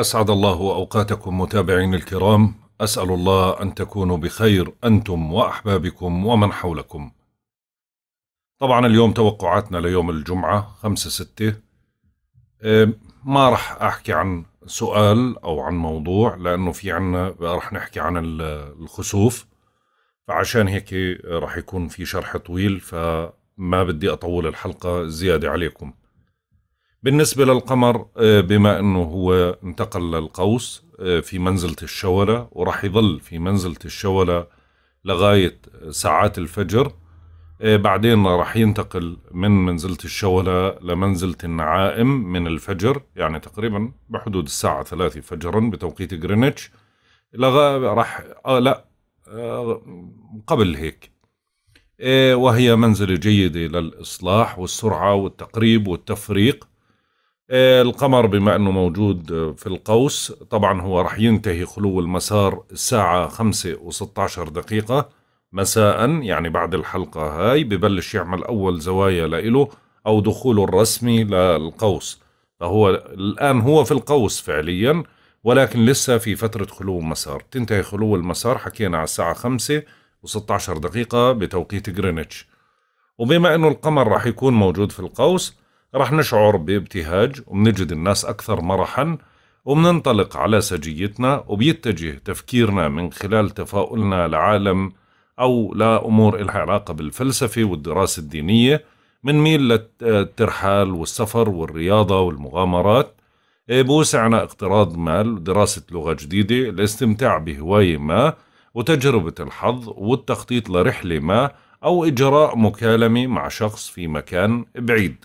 أسعد الله أوقاتكم متابعين الكرام أسأل الله أن تكونوا بخير أنتم وأحبابكم ومن حولكم طبعا اليوم توقعاتنا ليوم الجمعة 5-6 آه، ما رح أحكي عن سؤال أو عن موضوع لأنه في عنا رح نحكي عن الخسوف فعشان هيك رح يكون في شرح طويل فما بدي أطول الحلقة زيادة عليكم بالنسبة للقمر آه، بما أنه هو انتقل للقوس آه، في منزلة الشولة ورح يظل في منزلة الشولة لغاية ساعات الفجر آه، بعدين رح ينتقل من منزلة الشولة لمنزلة النعائم من الفجر يعني تقريبا بحدود الساعة ثلاثة فجرا بتوقيت غرينتش لغا رح آه لا آه قبل هيك آه وهي منزلة جيدة للإصلاح والسرعة والتقريب والتفريق القمر بما أنه موجود في القوس طبعا هو رح ينتهي خلو المسار الساعة 5 و16 دقيقة مساء يعني بعد الحلقة هاي ببلش يعمل أول زوايا لإله أو دخوله الرسمي للقوس فهو الآن هو في القوس فعليا ولكن لسه في فترة خلو المسار تنتهي خلو المسار حكينا على الساعة 5 و16 دقيقة بتوقيت غرينتش وبما أنه القمر رح يكون موجود في القوس راح نشعر بابتهاج وبنجد الناس أكثر مرحا وبننطلق على سجيتنا وبيتجه تفكيرنا من خلال تفاؤلنا لعالم أو لأمور لها علاقة بالفلسفة والدراسة الدينية ميل للترحال والسفر والرياضة والمغامرات بوسعنا اقتراض مال دراسة لغة جديدة الاستمتاع بهواية ما وتجربة الحظ والتخطيط لرحلة ما أو إجراء مكالمة مع شخص في مكان بعيد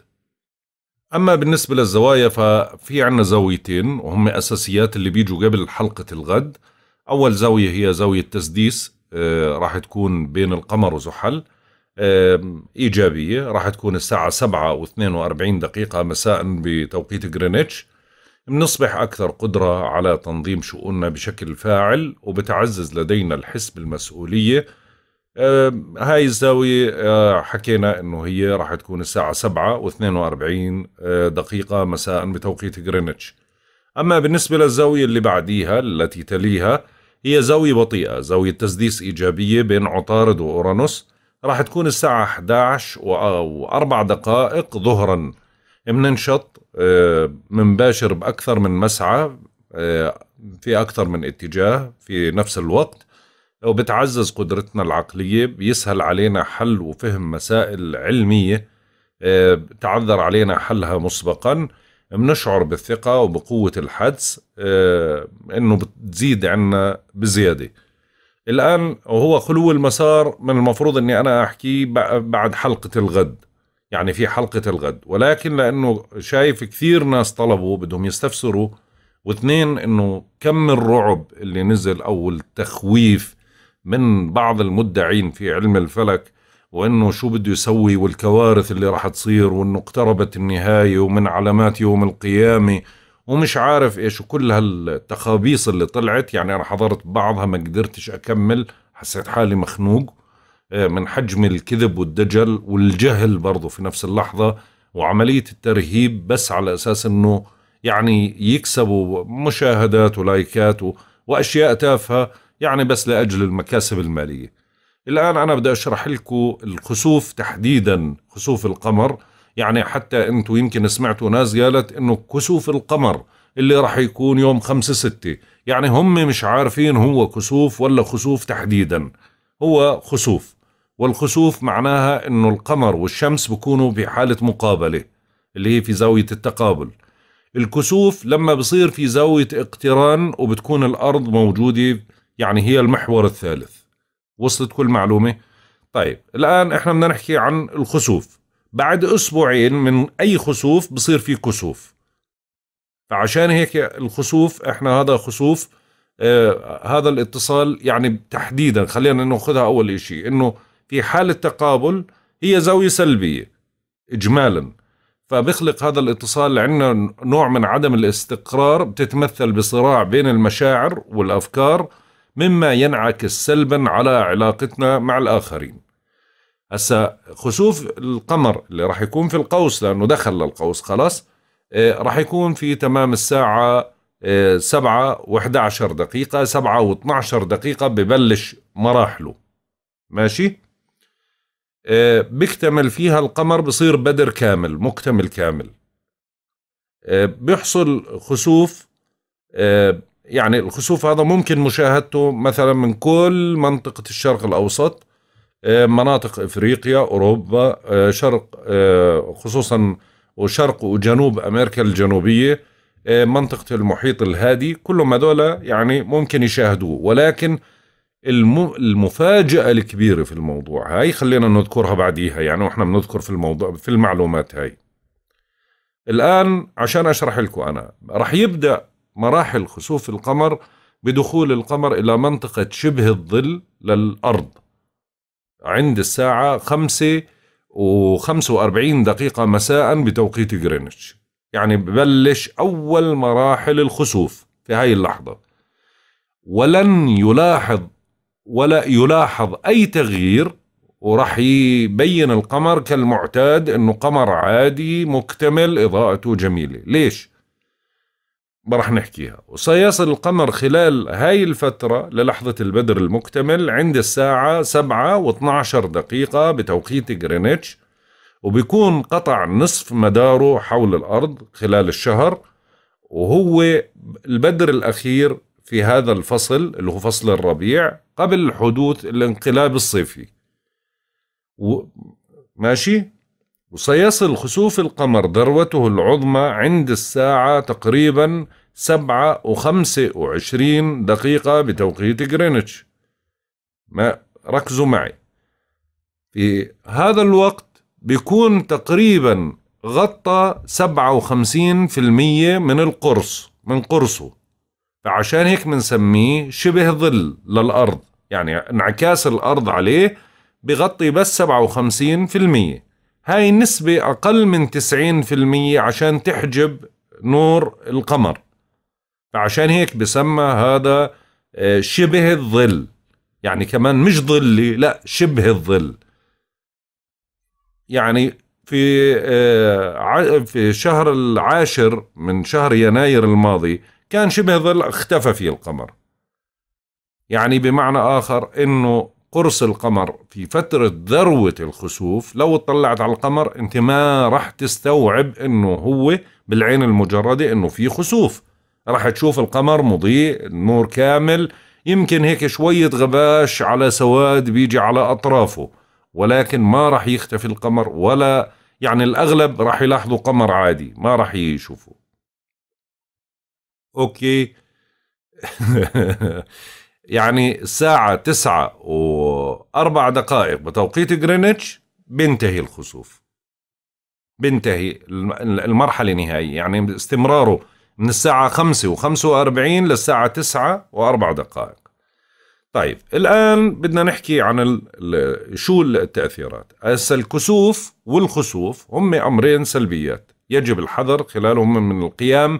أما بالنسبة للزوايا ففي عنا زاويتين وهم أساسيات اللي بيجوا قبل حلقة الغد أول زاوية هي زاوية تسديس آه، راح تكون بين القمر وزحل إيجابية راح تكون الساعة 7 و42 دقيقة مساء بتوقيت جرينتش بنصبح أكثر قدرة على تنظيم شؤوننا بشكل فاعل وبتعزز لدينا الحس بالمسؤولية آه، هاي الزاوية آه، حكينا انه هي راح تكون الساعة 7 و42 آه، دقيقة مساء بتوقيت جرينتش اما بالنسبة للزاوية اللي بعديها التي تليها هي زاوية بطيئة زاوية تسديس ايجابية بين عطارد واورانوس راح تكون الساعة 11 و4 دقائق ظهرا بننشط منباشر بأكثر من مسعى في أكثر من اتجاه في نفس الوقت وبتعزز قدرتنا العقلية بيسهل علينا حل وفهم مسائل علمية آه، تعذر علينا حلها مسبقا بنشعر بالثقة وبقوة الحدس آه، انه بتزيد عنا بزيادة الآن وهو خلو المسار من المفروض اني أنا أحكيه بعد حلقة الغد يعني في حلقة الغد ولكن لأنه شايف كثير ناس طلبوا بدهم يستفسروا واثنين انه كم الرعب اللي نزل او التخويف من بعض المدعين في علم الفلك وانه شو بده يسوي والكوارث اللي راح تصير وانه اقتربت النهايه ومن علامات يوم القيامه ومش عارف ايش وكل هالتخابيص اللي طلعت يعني انا حضرت بعضها ما قدرتش اكمل حسيت حالي مخنوق آه، من حجم الكذب والدجل والجهل برضه في نفس اللحظه وعمليه الترهيب بس على اساس انه يعني يكسبوا مشاهدات ولايكات واشياء تافهه يعني بس لأجل المكاسب المالية الآن أنا بدي أشرح لكم الخسوف تحديدا خسوف القمر يعني حتى أنتوا يمكن سمعتوا ناس قالت أنه كسوف القمر اللي راح يكون يوم خمسة ستة يعني هم مش عارفين هو كسوف ولا خسوف تحديدا هو خسوف والخسوف معناها أنه القمر والشمس بكونوا بحالة مقابلة اللي هي في زاوية التقابل الكسوف لما بصير في زاوية اقتران وبتكون الأرض موجودة يعني هي المحور الثالث وصلت كل معلومة طيب الآن إحنا بدنا نحكي عن الخسوف بعد أسبوعين من أي خسوف بصير في كسوف فعشان هيك الخسوف إحنا هذا خسوف آه هذا الاتصال يعني تحديدا خلينا ناخذها أول إشي إنه في حالة تقابل هي زاوية سلبية إجمالا فبخلق هذا الاتصال عندنا نوع من عدم الاستقرار بتتمثل بصراع بين المشاعر والأفكار مما ينعكس سلبا على علاقتنا مع الآخرين هسا خسوف القمر اللي راح يكون في القوس لأنه دخل للقوس خلاص آه، راح يكون في تمام الساعة آه، سبعة عشر دقيقة سبعة عشر دقيقة ببلش مراحله ماشي آه، بيكتمل فيها القمر بصير بدر كامل مكتمل كامل بيحصل خسوف يعني الخسوف هذا ممكن مشاهدته مثلا من كل منطقة الشرق الأوسط آه، مناطق إفريقيا أوروبا آه، شرق آه، خصوصا وشرق وجنوب أمريكا الجنوبية منطقة المحيط الهادي كلهم هذول يعني ممكن يشاهدوه ولكن المفاجأة الكبيرة في الموضوع هاي خلينا نذكرها بعديها يعني واحنا بنذكر في الموضوع في المعلومات هاي الآن عشان أشرح لكم أنا رح يبدأ مراحل خسوف القمر بدخول القمر إلى منطقة شبه الظل للأرض عند الساعة خمسة وخمسة وأربعين دقيقة مساء بتوقيت غرينتش يعني ببلش أول مراحل الخسوف في هاي اللحظة ولن يلاحظ ولا يلاحظ أي تغيير وراح يبين القمر كالمعتاد انه قمر عادي مكتمل اضاءته جميله ليش ما راح نحكيها وسيصل القمر خلال هاي الفترة للحظة البدر المكتمل عند الساعة سبعة و دقيقة بتوقيت غرينتش وبيكون قطع نصف مداره حول الأرض خلال الشهر وهو البدر الأخير في هذا الفصل اللي هو فصل الربيع قبل حدوث الانقلاب الصيفي و... ماشي وسيصل خسوف القمر ذروته العظمى عند الساعة تقريبا سبعة وخمسة وعشرين دقيقة بتوقيت غرينتش ما ركزوا معي في هذا الوقت بيكون تقريبا غطى سبعة وخمسين في المية من القرص من قرصه فعشان هيك بنسميه شبه ظل للأرض يعني انعكاس الأرض عليه بغطي بس سبعة وخمسين في المية هاي النسبة أقل من 90% عشان تحجب نور القمر فعشان هيك بسمى هذا آه، شبه الظل يعني كمان مش ظلي لا شبه الظل يعني في آه، في شهر العاشر من شهر يناير الماضي كان شبه ظل اختفى فيه القمر يعني بمعنى آخر إنه قرص القمر في فترة ذروة الخسوف لو اطلعت على القمر انت ما راح تستوعب انه هو بالعين المجردة انه في خسوف راح تشوف القمر مضيء النور كامل يمكن هيك شوية غباش على سواد بيجي على أطرافه ولكن ما راح يختفي القمر ولا يعني الأغلب راح يلاحظوا قمر عادي ما راح يشوفوا أوكي يعني الساعة تسعة وأربع دقائق بتوقيت جرينتش بينتهي الخسوف بينتهي المرحلة النهائية يعني استمراره من الساعة خمسة وخمسة وأربعين للساعة تسعة وأربع دقائق طيب الآن بدنا نحكي عن الـ الـ شو التأثيرات هسا الكسوف والخسوف هم أمرين سلبيات يجب الحذر خلالهم من القيام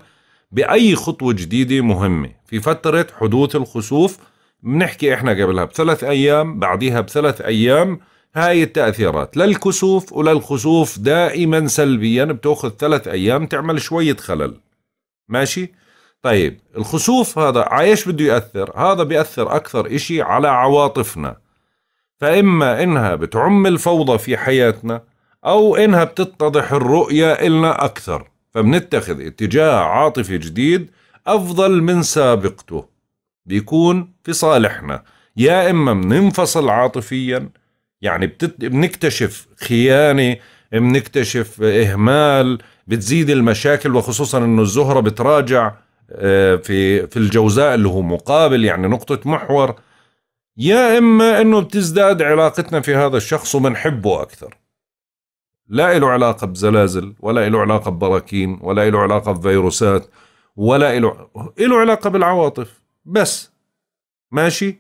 بأي خطوة جديدة مهمة في فترة حدوث الخسوف بنحكي احنا قبلها بثلاث ايام بعديها بثلاث ايام هاي التأثيرات للكسوف وللخسوف دائما سلبيا بتاخذ ثلاث ايام تعمل شوية خلل ماشي طيب الخسوف هذا عايش بده يأثر هذا بيأثر أكثر إشي على عواطفنا فإما إنها بتعم الفوضى في حياتنا أو إنها بتتضح الرؤية إلنا أكثر فبنتخذ اتجاه عاطفي جديد أفضل من سابقته بيكون في صالحنا يا إما بننفصل عاطفيا يعني بتت... بنكتشف خيانة بنكتشف إهمال بتزيد المشاكل وخصوصا أنه الزهرة بتراجع آه، في في الجوزاء اللي هو مقابل يعني نقطة محور يا إما أنه بتزداد علاقتنا في هذا الشخص وبنحبه أكثر لا له علاقة بزلازل ولا له علاقة ببراكين ولا له علاقة بفيروسات ولا له له علاقة بالعواطف بس ماشي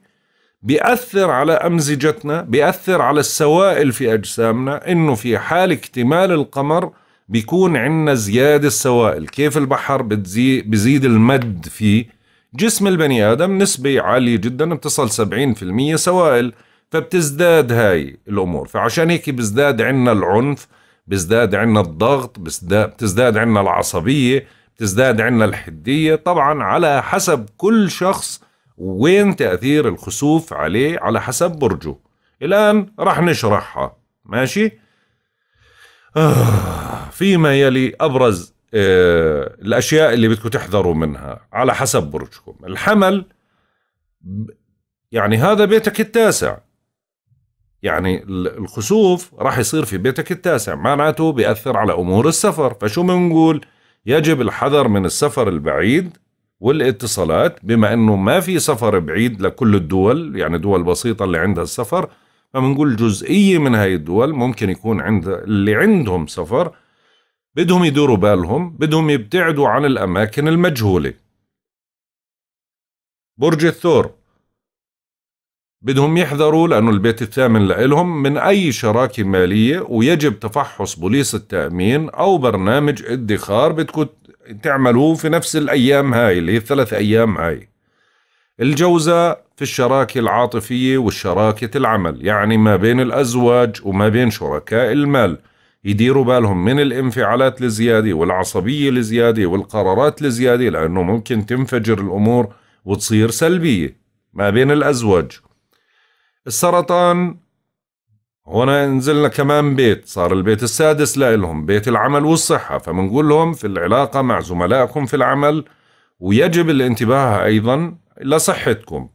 بيأثر على أمزجتنا بيأثر على السوائل في أجسامنا إنه في حال اكتمال القمر بيكون عندنا زيادة السوائل كيف البحر بتزي بزيد المد فيه جسم البني آدم نسبة عالية جدا بتصل 70% سوائل فبتزداد هاي الأمور فعشان هيك بزداد عندنا العنف بزداد عندنا الضغط بزداد, بتزداد عندنا العصبية تزداد عندنا الحدية طبعا على حسب كل شخص وين تأثير الخسوف عليه على حسب برجه الآن راح نشرحها ماشي آه فيما يلي أبرز آه الأشياء اللي بدكم تحذروا منها على حسب برجكم الحمل يعني هذا بيتك التاسع يعني الخسوف راح يصير في بيتك التاسع معناته بيأثر على أمور السفر فشو بنقول يجب الحذر من السفر البعيد والاتصالات بما انه ما في سفر بعيد لكل الدول يعني دول بسيطه اللي عندها السفر فبنقول جزئيه من هاي الدول ممكن يكون عند اللي عندهم سفر بدهم يدوروا بالهم بدهم يبتعدوا عن الاماكن المجهوله برج الثور بدهم يحذروا لأنه البيت الثامن لإلهم من أي شراكة مالية ويجب تفحص بوليس التأمين أو برنامج ادخار بدكم تعملوه في نفس الأيام هاي اللي هي الثلاث أيام هاي الجوزة في الشراكة العاطفية والشراكة العمل يعني ما بين الأزواج وما بين شركاء المال يديروا بالهم من الانفعالات الزيادة والعصبية الزيادة والقرارات الزيادة لأنه ممكن تنفجر الأمور وتصير سلبية ما بين الأزواج السرطان هنا نزلنا كمان بيت صار البيت السادس لهم بيت العمل والصحة فمنقول لهم في العلاقة مع زملائكم في العمل ويجب الانتباه أيضا لصحتكم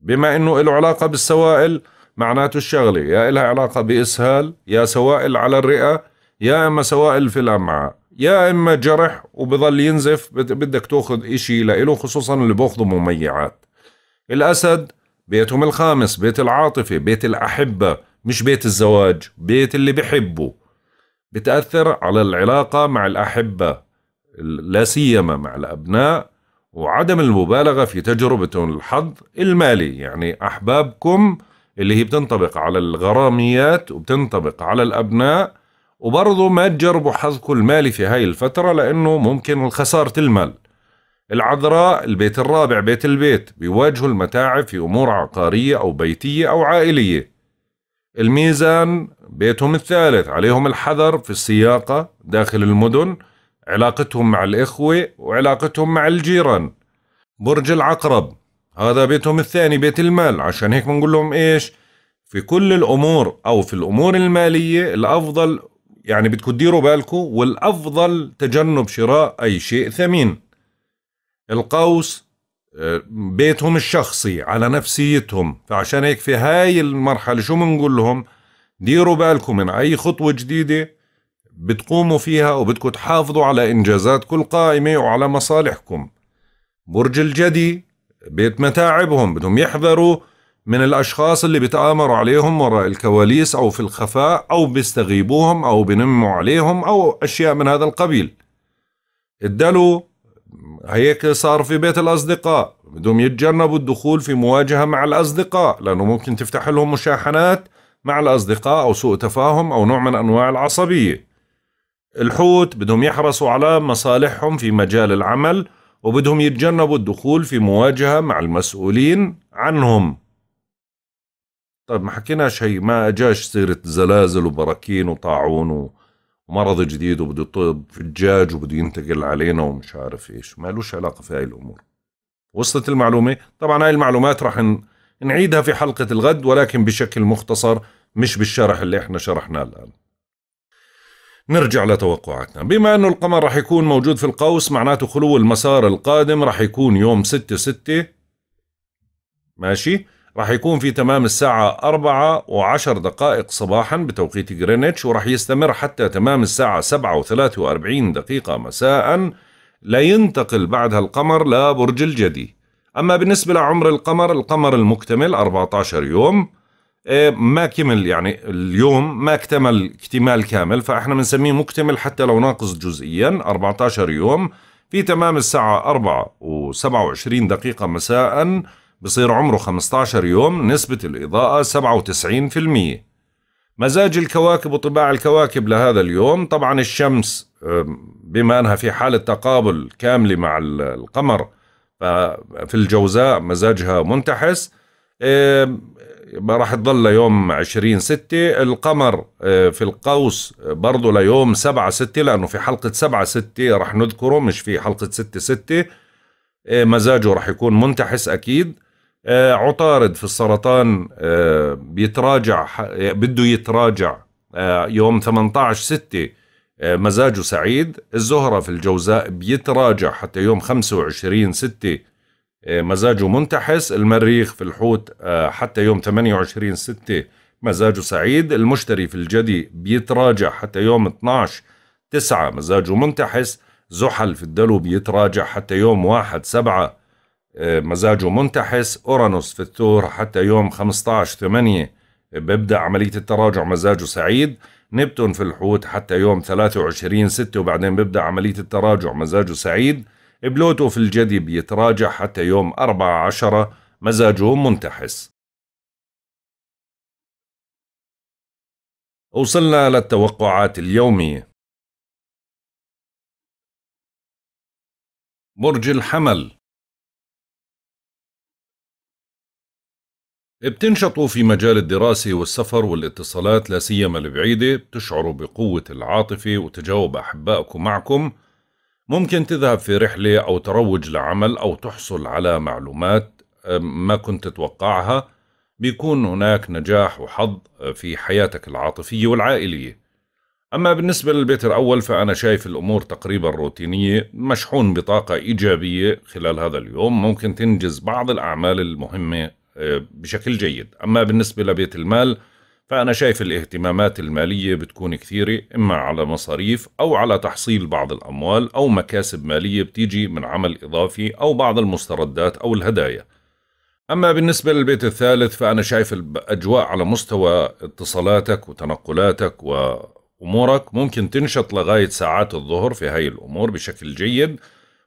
بما أنه له علاقة بالسوائل معناته الشغلة يا إلها علاقة بإسهال يا سوائل على الرئة يا إما سوائل في الأمعاء يا إما جرح وبضل ينزف بدك تأخذ إشي لإله خصوصا اللي بأخذه مميعات الأسد بيتهم الخامس بيت العاطفة بيت الأحبة مش بيت الزواج بيت اللي بحبه بتأثر على العلاقة مع الأحبة لا سيما مع الأبناء وعدم المبالغة في تجربة الحظ المالي يعني أحبابكم اللي هي بتنطبق على الغراميات وبتنطبق على الأبناء وبرضه ما تجربوا حظكم المالي في هاي الفترة لأنه ممكن خسارة المال العذراء البيت الرابع بيت البيت بيواجهوا المتاعب في أمور عقارية أو بيتية أو عائلية الميزان بيتهم الثالث عليهم الحذر في السياقة داخل المدن علاقتهم مع الإخوة وعلاقتهم مع الجيران برج العقرب هذا بيتهم الثاني بيت المال عشان هيك بنقول لهم إيش في كل الأمور أو في الأمور المالية الأفضل يعني بتكون ديروا بالكم والأفضل تجنب شراء أي شيء ثمين القوس آه، بيتهم الشخصي على نفسيتهم فعشان هيك في هاي المرحلة شو بنقول لهم ديروا بالكم من أي خطوة جديدة بتقوموا فيها وبدكم تحافظوا على إنجازاتكم القائمة وعلى مصالحكم برج الجدي بيت متاعبهم بدهم يحذروا من الأشخاص اللي بتآمروا عليهم وراء الكواليس أو في الخفاء أو بيستغيبوهم أو بنموا عليهم أو أشياء من هذا القبيل الدلو هيك صار في بيت الأصدقاء بدهم يتجنبوا الدخول في مواجهة مع الأصدقاء لأنه ممكن تفتح لهم مشاحنات مع الأصدقاء أو سوء تفاهم أو نوع من أنواع العصبية الحوت بدهم يحرصوا على مصالحهم في مجال العمل وبدهم يتجنبوا الدخول في مواجهة مع المسؤولين عنهم طيب ما حكيناش هي ما اجاش سيرة زلازل وبراكين وطاعون مرض جديد وبده يطب في الدجاج وبده ينتقل علينا ومش عارف ايش مالوش علاقة في هاي الامور وصلت المعلومة طبعا هاي المعلومات راح نعيدها في حلقة الغد ولكن بشكل مختصر مش بالشرح اللي احنا شرحناه الآن نرجع لتوقعاتنا بما أنه القمر راح يكون موجود في القوس معناته خلو المسار القادم راح يكون يوم 6 6 ماشي راح يكون في تمام الساعة 4 و10 دقائق صباحا بتوقيت غرينتش وراح يستمر حتى تمام الساعة 7 و43 دقيقة مساء لا ينتقل بعدها القمر لبرج الجدي أما بالنسبة لعمر القمر القمر المكتمل 14 يوم إيه، ما كمل يعني اليوم ما اكتمل اكتمال كامل فاحنا بنسميه مكتمل حتى لو ناقص جزئيا 14 يوم في تمام الساعة 4 و27 دقيقة مساءً بصير عمره 15 يوم نسبة الإضاءة 97% مزاج الكواكب وطباع الكواكب لهذا اليوم طبعا الشمس بما أنها في حالة تقابل كاملة مع القمر في الجوزاء مزاجها منتحس راح تظل ليوم 20 ستة القمر في القوس برضو ليوم 7 ستة لأنه في حلقة 7 ستة راح نذكره مش في حلقة 6 ستة مزاجه راح يكون منتحس أكيد آه، عطارد في السرطان آه، بيتراجع بده يتراجع آه، يوم 18 6 مزاجه سعيد الزهرة في الجوزاء بيتراجع حتى يوم 25 6 مزاجه منتحس المريخ في الحوت حتى يوم 28 6 مزاجه سعيد المشتري في الجدي بيتراجع حتى يوم 12 9 مزاجه منتحس زحل في الدلو بيتراجع حتى يوم 1 7 آه، مزاجه منتحس أورانوس في الثور حتى يوم 15 8 آه، بيبدأ عملية التراجع مزاجه سعيد نبتون في الحوت حتى يوم 23 6 وبعدين بيبدأ عملية التراجع مزاجه سعيد بلوتو في الجدي بيتراجع حتى يوم 14 مزاجه منتحس وصلنا للتوقعات اليومية برج الحمل بتنشطوا في مجال الدراسة والسفر والاتصالات لا سيما البعيدة بتشعروا بقوة العاطفة وتجاوب أحبائكم معكم ممكن تذهب في رحلة أو تروج لعمل أو تحصل على معلومات ما كنت تتوقعها بيكون هناك نجاح وحظ أه، في حياتك العاطفية والعائلية أما بالنسبة للبيت الأول فأنا شايف الأمور تقريبا روتينية مشحون بطاقة إيجابية خلال هذا اليوم ممكن تنجز بعض الأعمال المهمة بشكل جيد أما بالنسبة لبيت المال فأنا شايف الاهتمامات المالية بتكون كثيرة إما على مصاريف أو على تحصيل بعض الأموال أو مكاسب مالية بتيجي من عمل إضافي أو بعض المستردات أو الهدايا أما بالنسبة للبيت الثالث فأنا شايف الأجواء على مستوى اتصالاتك وتنقلاتك وأمورك ممكن تنشط لغاية ساعات الظهر في هاي الأمور بشكل جيد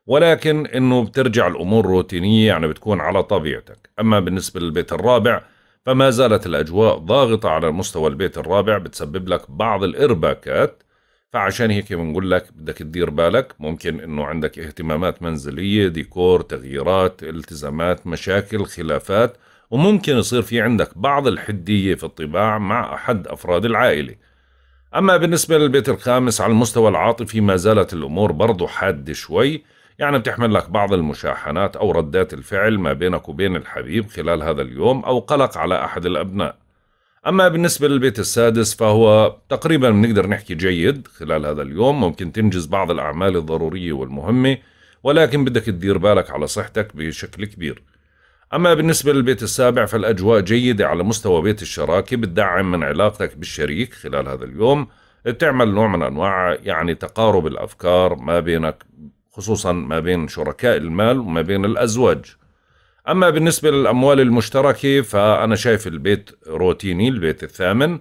ولكن انه بترجع الامور روتينيه يعني بتكون على طبيعتك اما بالنسبه للبيت الرابع فما زالت الاجواء ضاغطه على مستوى البيت الرابع بتسبب لك بعض الارباكات فعشان هيك بنقول لك بدك تدير بالك ممكن انه عندك اهتمامات منزليه ديكور تغييرات التزامات مشاكل خلافات وممكن يصير في عندك بعض الحديه في الطباع مع احد افراد العائله أما بالنسبة للبيت الخامس على المستوى العاطفي ما زالت الأمور برضه حادة شوي يعني بتحمل لك بعض المشاحنات أو ردات الفعل ما بينك وبين الحبيب خلال هذا اليوم أو قلق على أحد الأبناء أما بالنسبة للبيت السادس فهو تقريبا بنقدر نحكي جيد خلال هذا اليوم ممكن تنجز بعض الأعمال الضرورية والمهمة ولكن بدك تدير بالك على صحتك بشكل كبير أما بالنسبة للبيت السابع فالأجواء جيدة على مستوى بيت الشراكة بتدعم من علاقتك بالشريك خلال هذا اليوم بتعمل نوع من أنواع يعني تقارب الأفكار ما بينك خصوصا ما بين شركاء المال وما بين الأزواج أما بالنسبة للأموال المشتركة فأنا شايف البيت روتيني البيت الثامن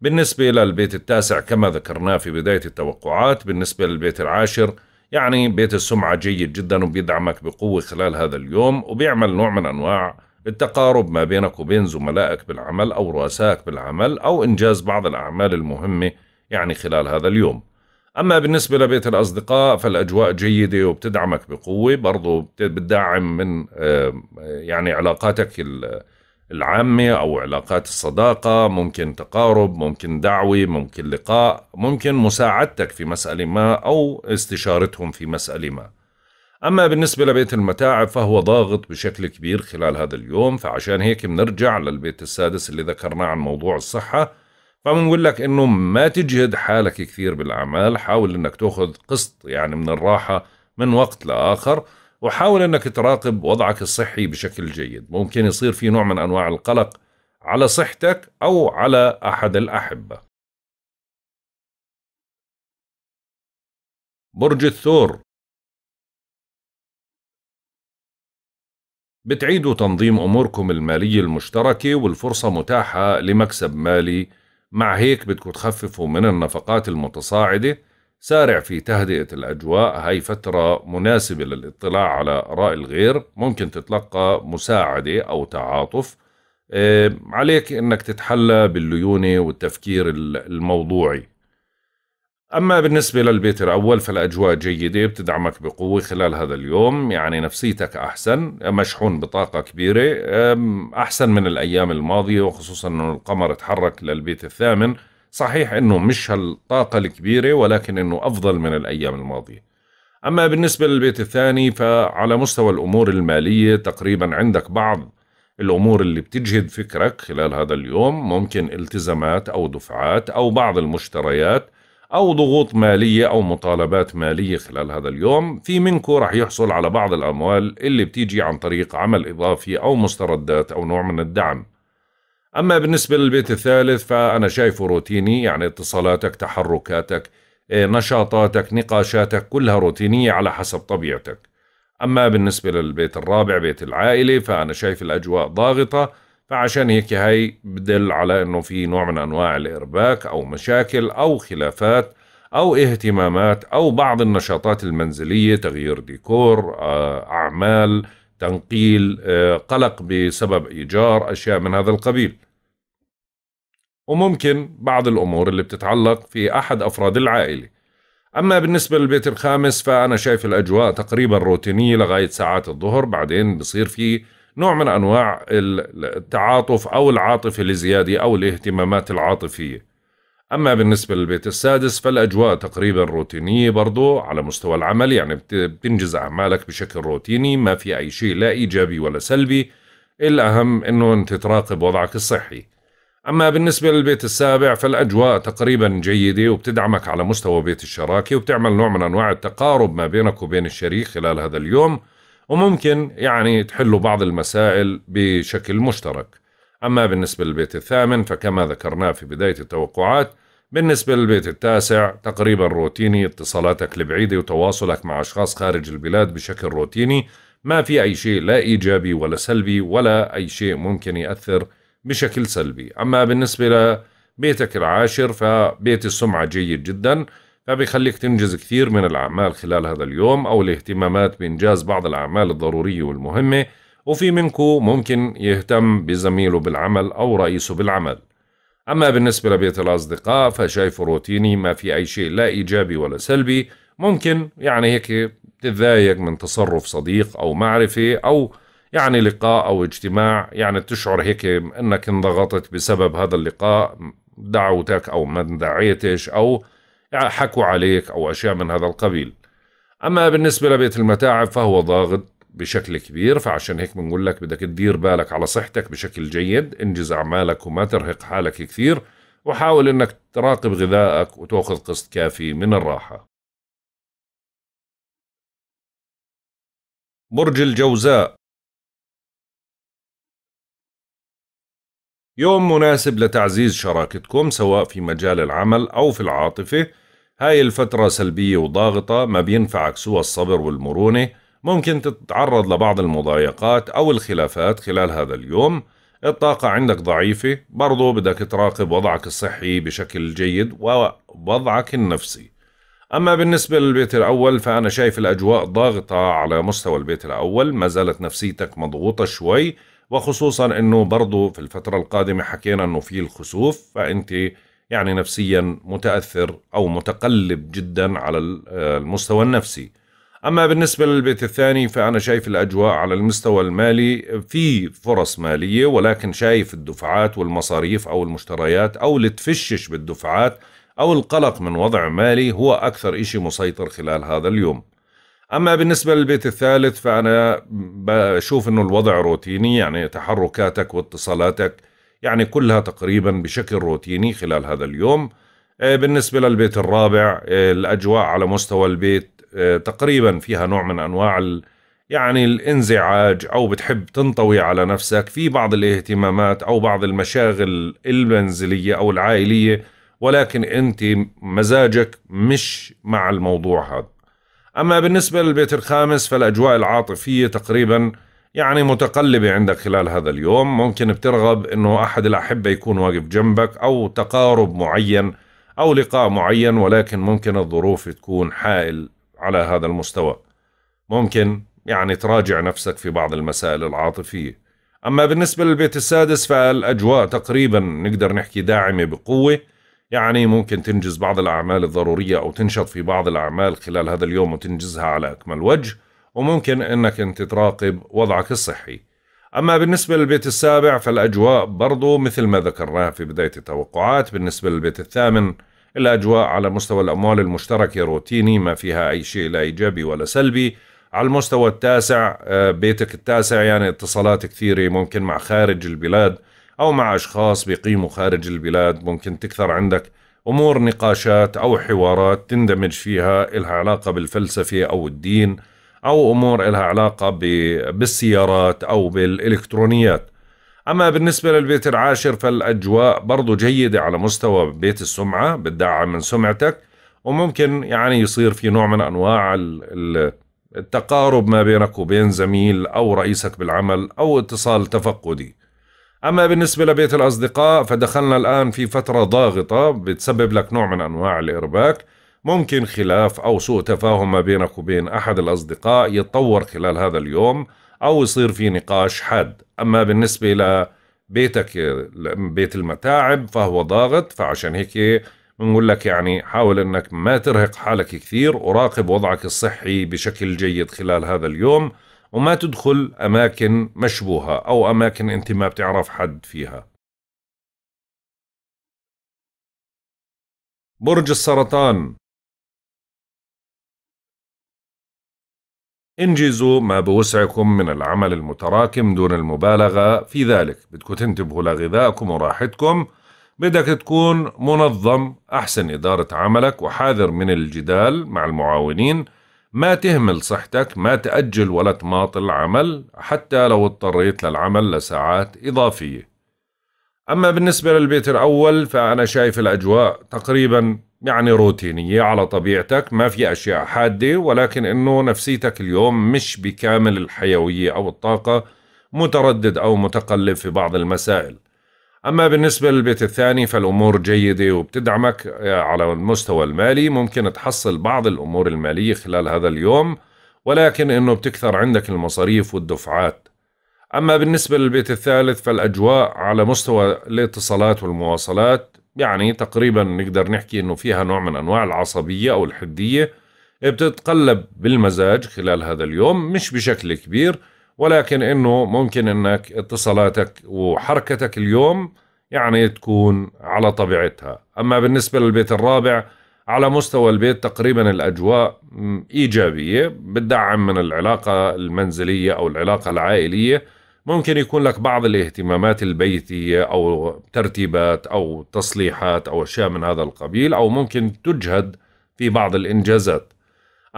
بالنسبة للبيت التاسع كما ذكرناه في بداية التوقعات بالنسبة للبيت العاشر يعني بيت السمعة جيد جدا وبيدعمك بقوة خلال هذا اليوم وبيعمل نوع من أنواع التقارب ما بينك وبين زملائك بالعمل أو رؤسائك بالعمل أو إنجاز بعض الأعمال المهمة يعني خلال هذا اليوم أما بالنسبة لبيت الأصدقاء فالأجواء جيدة وبتدعمك بقوة برضو بتدعم من آه، يعني علاقاتك العامة أو علاقات الصداقة ممكن تقارب ممكن دعوة ممكن لقاء ممكن مساعدتك في مسألة ما أو استشارتهم في مسألة ما أما بالنسبة لبيت المتاعب فهو ضاغط بشكل كبير خلال هذا اليوم فعشان هيك بنرجع للبيت السادس اللي ذكرناه عن موضوع الصحة فبنقول لك انه ما تجهد حالك كثير بالاعمال حاول انك تاخذ قسط يعني من الراحه من وقت لاخر وحاول انك تراقب وضعك الصحي بشكل جيد ممكن يصير في نوع من انواع القلق على صحتك او على احد الاحبه برج الثور بتعيدوا تنظيم اموركم الماليه المشتركه والفرصه متاحه لمكسب مالي مع هيك بدكم تخففوا من النفقات المتصاعدة سارع في تهدئة الأجواء هاي فترة مناسبة للاطلاع على آراء الغير ممكن تتلقى مساعدة أو تعاطف إيه، عليك أنك تتحلى بالليونة والتفكير الموضوعي أما بالنسبة للبيت الأول فالأجواء جيدة بتدعمك بقوة خلال هذا اليوم يعني نفسيتك أحسن مشحون بطاقة كبيرة أحسن من الأيام الماضية وخصوصا أنه القمر تحرك للبيت الثامن صحيح أنه مش هالطاقة الكبيرة ولكن أنه أفضل من الأيام الماضية أما بالنسبة للبيت الثاني فعلى مستوى الأمور المالية تقريبا عندك بعض الأمور اللي بتجهد فكرك خلال هذا اليوم ممكن التزامات أو دفعات أو بعض المشتريات أو ضغوط مالية أو مطالبات مالية خلال هذا اليوم في منكم رح يحصل على بعض الأموال اللي بتيجي عن طريق عمل إضافي أو مستردات أو نوع من الدعم أما بالنسبة للبيت الثالث فأنا شايفه روتيني يعني اتصالاتك تحركاتك إيه، نشاطاتك نقاشاتك كلها روتينية على حسب طبيعتك أما بالنسبة للبيت الرابع بيت العائلة فأنا شايف الأجواء ضاغطة فعشان هيك هاي بدل على انه في نوع من انواع الارباك او مشاكل او خلافات او اهتمامات او بعض النشاطات المنزليه تغيير ديكور آه، اعمال تنقيل آه، قلق بسبب ايجار اشياء من هذا القبيل وممكن بعض الامور اللي بتتعلق في احد افراد العائله أما بالنسبة للبيت الخامس فأنا شايف الأجواء تقريبا روتينية لغاية ساعات الظهر بعدين بصير في نوع من أنواع التعاطف أو العاطفة الزيادة أو الاهتمامات العاطفية أما بالنسبة للبيت السادس فالأجواء تقريبا روتينية برضو على مستوى العمل يعني بتنجز أعمالك بشكل روتيني ما في أي شيء لا إيجابي ولا سلبي الأهم أنه أنت تراقب وضعك الصحي أما بالنسبة للبيت السابع فالأجواء تقريبا جيدة وبتدعمك على مستوى بيت الشراكة وبتعمل نوع من أنواع التقارب ما بينك وبين الشريك خلال هذا اليوم وممكن يعني تحلوا بعض المسائل بشكل مشترك أما بالنسبة للبيت الثامن فكما ذكرناه في بداية التوقعات بالنسبة للبيت التاسع تقريبا روتيني اتصالاتك البعيدة وتواصلك مع أشخاص خارج البلاد بشكل روتيني ما في أي شيء لا إيجابي ولا سلبي ولا أي شيء ممكن يأثر بشكل سلبي أما بالنسبة لبيتك العاشر فبيت السمعة جيد جداً فبيخليك تنجز كثير من الأعمال خلال هذا اليوم أو الاهتمامات بإنجاز بعض الأعمال الضرورية والمهمة وفي منكو ممكن يهتم بزميله بالعمل أو رئيسه بالعمل أما بالنسبة لبيت الأصدقاء فشايفه روتيني ما في أي شيء لا إيجابي ولا سلبي ممكن يعني هيك تتضايق من تصرف صديق أو معرفة أو يعني لقاء أو اجتماع يعني تشعر هيك أنك انضغطت بسبب هذا اللقاء دعوتك أو ما دعيتش أو يعني حكوا عليك أو أشياء من هذا القبيل أما بالنسبة لبيت المتاعب فهو ضاغط بشكل كبير فعشان هيك بنقول لك بدك تدير بالك على صحتك بشكل جيد انجز أعمالك وما ترهق حالك كثير وحاول أنك تراقب غذائك وتأخذ قسط كافي من الراحة برج الجوزاء يوم مناسب لتعزيز شراكتكم سواء في مجال العمل أو في العاطفة هاي الفترة سلبية وضاغطة ما بينفعك سوى الصبر والمرونة ممكن تتعرض لبعض المضايقات أو الخلافات خلال هذا اليوم الطاقة عندك ضعيفة برضو بدك تراقب وضعك الصحي بشكل جيد ووضعك النفسي أما بالنسبة للبيت الأول فأنا شايف الأجواء ضاغطة على مستوى البيت الأول ما زالت نفسيتك مضغوطة شوي وخصوصا انه برضو في الفترة القادمة حكينا انه في الخسوف فانت يعني نفسيا متأثر او متقلب جدا على المستوى النفسي اما بالنسبة للبيت الثاني فانا شايف الاجواء على المستوى المالي في فرص مالية ولكن شايف الدفعات والمصاريف او المشتريات او اللي تفشش بالدفعات او القلق من وضع مالي هو اكثر اشي مسيطر خلال هذا اليوم اما بالنسبه للبيت الثالث فانا بشوف انه الوضع روتيني يعني تحركاتك واتصالاتك يعني كلها تقريبا بشكل روتيني خلال هذا اليوم آه، بالنسبه للبيت الرابع آه، الاجواء على مستوى البيت آه، تقريبا فيها نوع من انواع يعني الانزعاج او بتحب تنطوي على نفسك في بعض الاهتمامات او بعض المشاغل المنزليه او العائليه ولكن انت مزاجك مش مع الموضوع هذا أما بالنسبة للبيت الخامس فالأجواء العاطفية تقريبا يعني متقلبة عندك خلال هذا اليوم ممكن بترغب أنه أحد الأحبة يكون واقف جنبك أو تقارب معين أو لقاء معين ولكن ممكن الظروف تكون حائل على هذا المستوى ممكن يعني تراجع نفسك في بعض المسائل العاطفية أما بالنسبة للبيت السادس فالأجواء تقريبا نقدر نحكي داعمة بقوة يعني ممكن تنجز بعض الأعمال الضرورية أو تنشط في بعض الأعمال خلال هذا اليوم وتنجزها على أكمل وجه وممكن أنك أنت تراقب وضعك الصحي أما بالنسبة للبيت السابع فالأجواء برضو مثل ما ذكرناها في بداية التوقعات بالنسبة للبيت الثامن الأجواء على مستوى الأموال المشتركة روتيني ما فيها أي شيء لا إيجابي ولا سلبي على المستوى التاسع آه، بيتك التاسع يعني اتصالات كثيرة ممكن مع خارج البلاد أو مع أشخاص بيقيموا خارج البلاد ممكن تكثر عندك أمور نقاشات أو حوارات تندمج فيها إلها علاقة بالفلسفة أو الدين أو أمور إلها علاقة بالسيارات أو بالإلكترونيات أما بالنسبة للبيت العاشر فالأجواء برضو جيدة على مستوى بيت السمعة بتدعم من سمعتك وممكن يعني يصير في نوع من أنواع التقارب ما بينك وبين زميل أو رئيسك بالعمل أو اتصال تفقدي أما بالنسبة لبيت الأصدقاء فدخلنا الآن في فترة ضاغطة بتسبب لك نوع من أنواع الإرباك ممكن خلاف أو سوء تفاهم ما بينك وبين أحد الأصدقاء يتطور خلال هذا اليوم أو يصير في نقاش حاد أما بالنسبة لبيتك بيت المتاعب فهو ضاغط فعشان هيك بنقول لك يعني حاول أنك ما ترهق حالك كثير وراقب وضعك الصحي بشكل جيد خلال هذا اليوم وما تدخل أماكن مشبوهة أو أماكن أنت ما بتعرف حد فيها برج السرطان انجزوا ما بوسعكم من العمل المتراكم دون المبالغة في ذلك بدكم تنتبهوا لغذائكم وراحتكم بدك تكون منظم أحسن إدارة عملك وحاذر من الجدال مع المعاونين ما تهمل صحتك ما تأجل ولا تماطل العمل حتى لو اضطريت للعمل لساعات إضافية أما بالنسبة للبيت الأول فأنا شايف الأجواء تقريبا يعني روتينية على طبيعتك ما في أشياء حادة ولكن أنه نفسيتك اليوم مش بكامل الحيوية أو الطاقة متردد أو متقلب في بعض المسائل أما بالنسبة للبيت الثاني فالأمور جيدة وبتدعمك آه، على المستوى المالي ممكن تحصل بعض الأمور المالية خلال هذا اليوم ولكن أنه بتكثر عندك المصاريف والدفعات أما بالنسبة للبيت الثالث فالأجواء على مستوى الاتصالات والمواصلات يعني تقريبا نقدر نحكي أنه فيها نوع من أنواع العصبية أو الحدية بتتقلب بالمزاج خلال هذا اليوم مش بشكل كبير ولكن انه ممكن انك اتصالاتك وحركتك اليوم يعني تكون على طبيعتها اما بالنسبه للبيت الرابع على مستوى البيت تقريبا الاجواء ايجابيه بتدعم من العلاقه المنزليه او العلاقه العائليه ممكن يكون لك بعض الاهتمامات البيتيه او ترتيبات او تصليحات او اشياء من هذا القبيل او ممكن تجهد في بعض الانجازات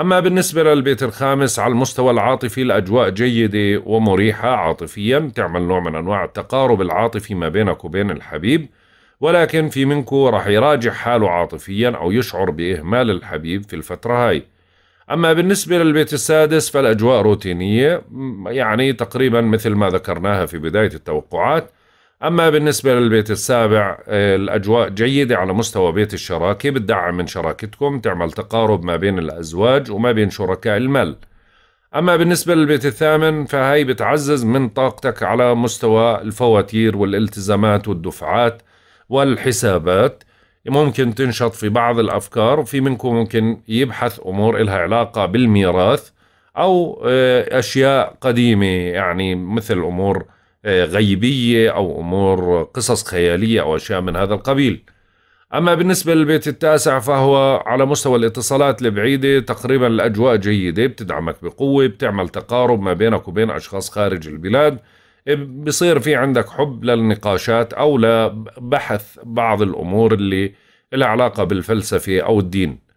أما بالنسبة للبيت الخامس على المستوى العاطفي الأجواء جيدة ومريحة عاطفيا بتعمل نوع من أنواع التقارب العاطفي ما بينك وبين الحبيب ولكن في منكو رح يراجع حاله عاطفيا أو يشعر بإهمال الحبيب في الفترة هاي أما بالنسبة للبيت السادس فالأجواء روتينية يعني تقريبا مثل ما ذكرناها في بداية التوقعات أما بالنسبة للبيت السابع آه، الأجواء جيدة على مستوى بيت الشراكة بتدعم من شراكتكم تعمل تقارب ما بين الأزواج وما بين شركاء المال أما بالنسبة للبيت الثامن فهي بتعزز من طاقتك على مستوى الفواتير والالتزامات والدفعات والحسابات ممكن تنشط في بعض الأفكار وفي منكم ممكن يبحث أمور إلها علاقة بالميراث أو آه، أشياء قديمة يعني مثل أمور غيبية أو أمور قصص خيالية أو أشياء من هذا القبيل أما بالنسبة للبيت التاسع فهو على مستوى الاتصالات البعيدة تقريبا الأجواء جيدة بتدعمك بقوة بتعمل تقارب ما بينك وبين أشخاص خارج البلاد بصير في عندك حب للنقاشات أو لبحث بعض الأمور اللي لها علاقة بالفلسفة أو الدين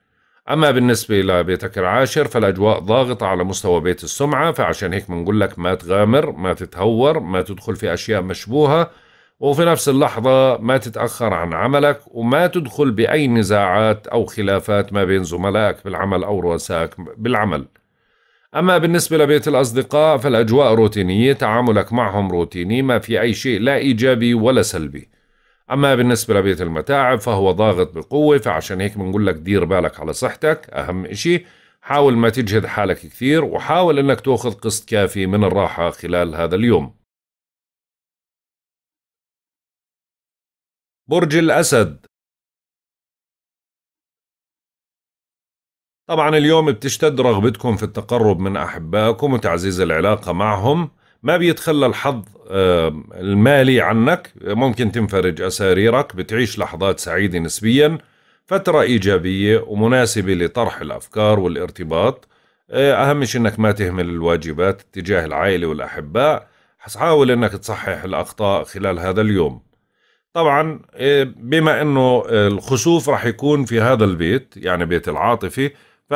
أما بالنسبة لبيتك العاشر فالأجواء ضاغطة على مستوى بيت السمعة فعشان هيك بنقول لك ما تغامر ما تتهور ما تدخل في أشياء مشبوهة وفي نفس اللحظة ما تتأخر عن عملك وما تدخل بأي نزاعات أو خلافات ما بين زملائك بالعمل أو رؤسائك بالعمل أما بالنسبة لبيت الأصدقاء فالأجواء روتينية تعاملك معهم روتيني ما في أي شيء لا إيجابي ولا سلبي أما بالنسبة لبيت المتاعب فهو ضاغط بقوة فعشان هيك بنقول لك دير بالك على صحتك أهم إشي حاول ما تجهد حالك كثير وحاول أنك تأخذ قسط كافي من الراحة خلال هذا اليوم برج الأسد طبعا اليوم بتشتد رغبتكم في التقرب من أحبائكم وتعزيز العلاقة معهم ما بيتخلى الحظ المالي عنك ممكن تنفرج أساريرك بتعيش لحظات سعيدة نسبيا فترة إيجابية ومناسبة لطرح الأفكار والارتباط آه، أهم شيء أنك ما تهمل الواجبات تجاه العائلة والأحباء حاول أنك تصحح الأخطاء خلال هذا اليوم طبعا آه، بما أنه الخسوف رح يكون في هذا البيت يعني بيت العاطفة ف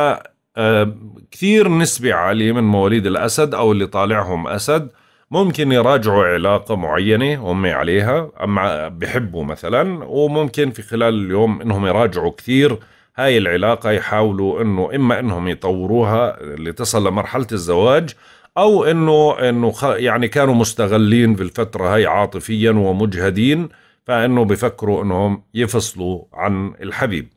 آه، كثير نسبة عالية من مواليد الأسد أو اللي طالعهم أسد ممكن يراجعوا علاقة معينة هم عليها أما بحبوا مثلا وممكن في خلال اليوم إنهم يراجعوا كثير هاي العلاقة يحاولوا إنه إما إنهم يطوروها لتصل لمرحلة الزواج أو إنه إنه يعني كانوا مستغلين في الفترة هاي عاطفيا ومجهدين فإنه بفكروا إنهم يفصلوا عن الحبيب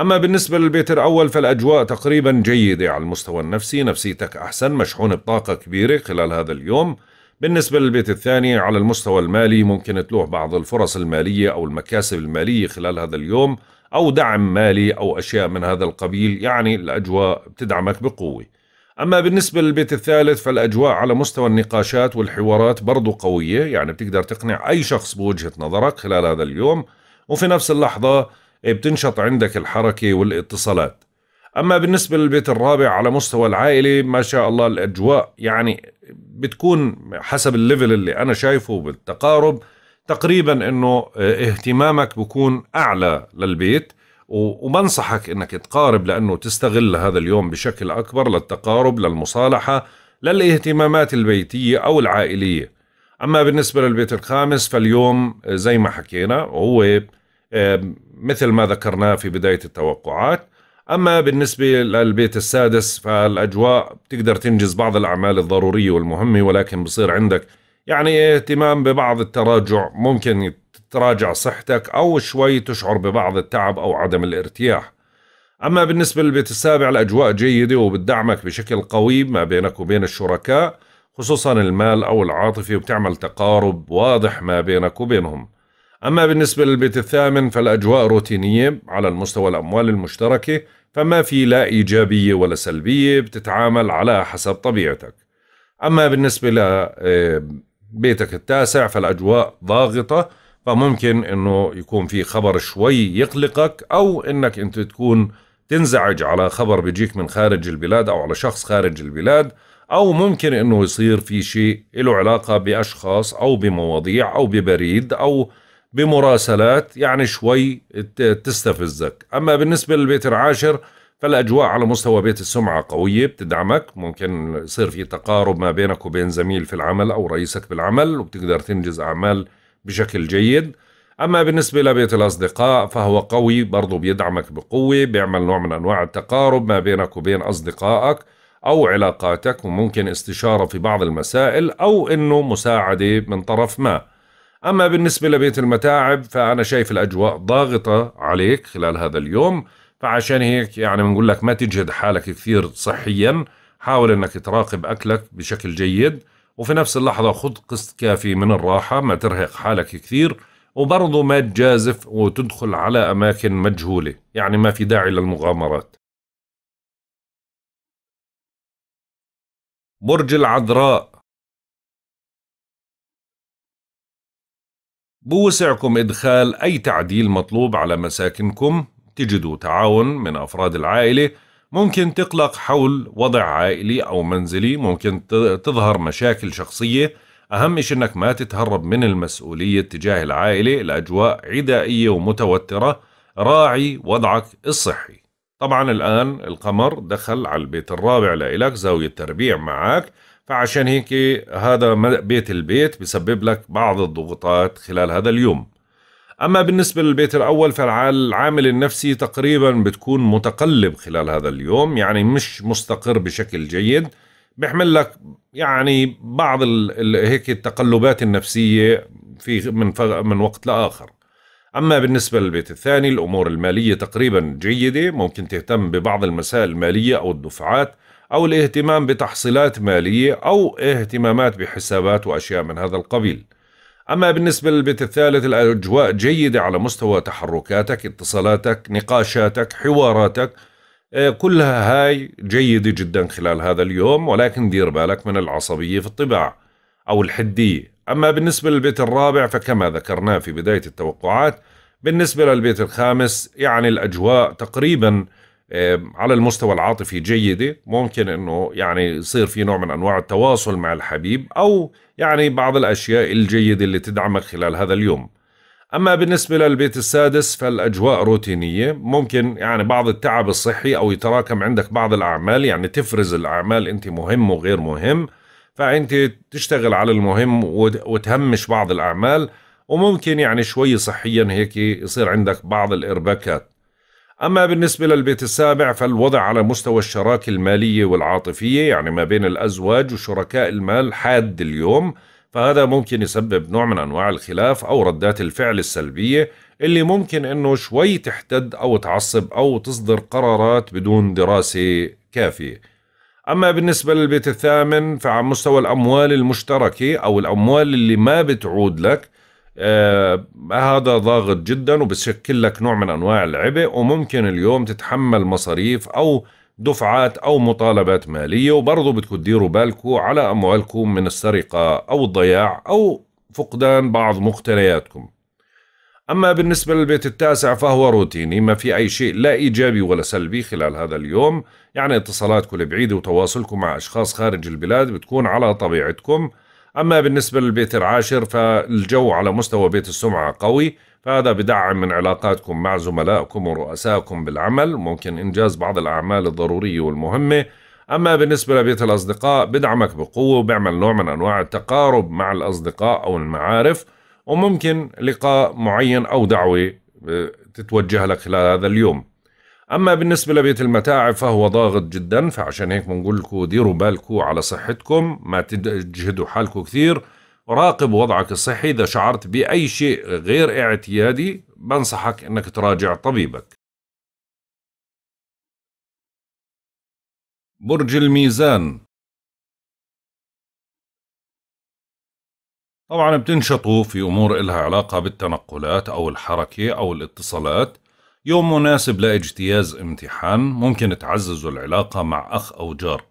أما بالنسبة للبيت الأول فالأجواء تقريبا جيدة على المستوى النفسي نفسيتك أحسن مشحون بطاقة كبيرة خلال هذا اليوم بالنسبة للبيت الثاني على المستوى المالي ممكن تلوح بعض الفرص المالية أو المكاسب المالية خلال هذا اليوم أو دعم مالي أو أشياء من هذا القبيل يعني الأجواء بتدعمك بقوة أما بالنسبة للبيت الثالث فالأجواء على مستوى النقاشات والحوارات برضو قوية يعني بتقدر تقنع أي شخص بوجهة نظرك خلال هذا اليوم وفي نفس اللحظة إيه، بتنشط عندك الحركة والاتصالات أما بالنسبة للبيت الرابع على مستوى العائلة ما شاء الله الأجواء يعني بتكون حسب الليفل اللي أنا شايفه بالتقارب تقريبا أنه إيه، اهتمامك بكون أعلى للبيت وبنصحك أنك تقارب لأنه تستغل هذا اليوم بشكل أكبر للتقارب للمصالحة للاهتمامات البيتية أو العائلية أما بالنسبة للبيت الخامس فاليوم إيه، زي ما حكينا هو مثل ما ذكرناه في بداية التوقعات أما بالنسبة للبيت السادس فالأجواء بتقدر تنجز بعض الأعمال الضرورية والمهمة ولكن بصير عندك يعني اهتمام ببعض التراجع ممكن تراجع صحتك أو شوي تشعر ببعض التعب أو عدم الارتياح أما بالنسبة للبيت السابع الأجواء جيدة وبتدعمك بشكل قوي ما بينك وبين الشركاء خصوصا المال أو العاطفة وبتعمل تقارب واضح ما بينك وبينهم أما بالنسبة للبيت الثامن فالأجواء روتينية على المستوى الأموال المشتركة فما في لا إيجابية ولا سلبية بتتعامل على حسب طبيعتك أما بالنسبة لبيتك آه، التاسع فالأجواء ضاغطة فممكن أنه يكون في خبر شوي يقلقك أو أنك أنت تكون تنزعج على خبر بيجيك من خارج البلاد أو على شخص خارج البلاد أو ممكن أنه يصير في شيء له علاقة بأشخاص أو بمواضيع أو ببريد أو بمراسلات يعني شوي تستفزك أما بالنسبة للبيت العاشر فالأجواء على مستوى بيت السمعة قوية بتدعمك ممكن يصير في تقارب ما بينك وبين زميل في العمل أو رئيسك بالعمل وبتقدر تنجز أعمال بشكل جيد أما بالنسبة لبيت الأصدقاء فهو قوي برضو بيدعمك بقوة بيعمل نوع من أنواع التقارب ما بينك وبين أصدقائك أو علاقاتك وممكن استشارة في بعض المسائل أو أنه مساعدة من طرف ما أما بالنسبة لبيت المتاعب فأنا شايف الأجواء ضاغطة عليك خلال هذا اليوم فعشان هيك يعني بنقول لك ما تجهد حالك كثير صحيا حاول أنك تراقب أكلك بشكل جيد وفي نفس اللحظة خذ قسط كافي من الراحة ما ترهق حالك كثير وبرضه ما تجازف وتدخل على أماكن مجهولة يعني ما في داعي للمغامرات برج العذراء بوسعكم إدخال أي تعديل مطلوب على مساكنكم تجدوا تعاون من أفراد العائلة ممكن تقلق حول وضع عائلي أو منزلي ممكن تظهر مشاكل شخصية أهم شيء أنك ما تتهرب من المسؤولية تجاه العائلة الأجواء عدائية ومتوترة راعي وضعك الصحي طبعا الآن القمر دخل على البيت الرابع لإلك زاوية تربيع معك فعشان هيك هذا بيت البيت بسبب لك بعض الضغوطات خلال هذا اليوم أما بالنسبة للبيت الأول فالعامل النفسي تقريبا بتكون متقلب خلال هذا اليوم يعني مش مستقر بشكل جيد بيحمل لك يعني بعض الـ هيك التقلبات النفسية في من من وقت لآخر أما بالنسبة للبيت الثاني الأمور المالية تقريبا جيدة ممكن تهتم ببعض المسائل المالية أو الدفعات أو الاهتمام بتحصيلات مالية أو اهتمامات بحسابات وأشياء من هذا القبيل أما بالنسبة للبيت الثالث الأجواء جيدة على مستوى تحركاتك اتصالاتك نقاشاتك حواراتك آه، كلها هاي جيدة جدا خلال هذا اليوم ولكن دير بالك من العصبية في الطباع أو الحدية أما بالنسبة للبيت الرابع فكما ذكرناه في بداية التوقعات بالنسبة للبيت الخامس يعني الأجواء تقريبا على المستوى العاطفي جيدة ممكن أنه يعني يصير في نوع من أنواع التواصل مع الحبيب أو يعني بعض الأشياء الجيدة اللي تدعمك خلال هذا اليوم أما بالنسبة للبيت السادس فالأجواء روتينية ممكن يعني بعض التعب الصحي أو يتراكم عندك بعض الأعمال يعني تفرز الأعمال أنت مهم وغير مهم فأنت تشتغل على المهم وتهمش بعض الأعمال وممكن يعني شوي صحيا هيك يصير عندك بعض الإرباكات أما بالنسبة للبيت السابع فالوضع على مستوى الشراكة المالية والعاطفية يعني ما بين الأزواج وشركاء المال حاد اليوم فهذا ممكن يسبب نوع من أنواع الخلاف أو ردات الفعل السلبية اللي ممكن أنه شوي تحتد أو تعصب أو تصدر قرارات بدون دراسة كافية أما بالنسبة للبيت الثامن فعلى مستوى الأموال المشتركة أو الأموال اللي ما بتعود لك آه هذا ضاغط جدا وبشكل لك نوع من انواع العبء وممكن اليوم تتحمل مصاريف او دفعات او مطالبات ماليه وبرضه بدكم تديروا بالكم على اموالكم من السرقه او الضياع او فقدان بعض مقتنياتكم. اما بالنسبه للبيت التاسع فهو روتيني ما في اي شيء لا ايجابي ولا سلبي خلال هذا اليوم، يعني اتصالاتكم البعيده وتواصلكم مع اشخاص خارج البلاد بتكون على طبيعتكم. أما بالنسبة للبيت العاشر فالجو على مستوى بيت السمعة قوي فهذا بدعم من علاقاتكم مع زملائكم ورؤسائكم بالعمل ممكن إنجاز بعض الأعمال الضرورية والمهمة أما بالنسبة لبيت الأصدقاء بدعمك بقوة وبيعمل نوع من أنواع التقارب مع الأصدقاء أو المعارف وممكن لقاء معين أو دعوة آه، تتوجه لك خلال هذا اليوم أما بالنسبة لبيت المتاعب فهو ضاغط جدا فعشان هيك بنقول لكم ديروا بالكم على صحتكم ما تجهدوا حالكم كثير راقب وضعك الصحي إذا شعرت بأي شيء غير اعتيادي بنصحك أنك تراجع طبيبك برج الميزان طبعا بتنشطوا في أمور إلها علاقة بالتنقلات أو الحركة أو الاتصالات يوم مناسب لاجتياز امتحان ممكن تعزز العلاقة مع أخ أو جار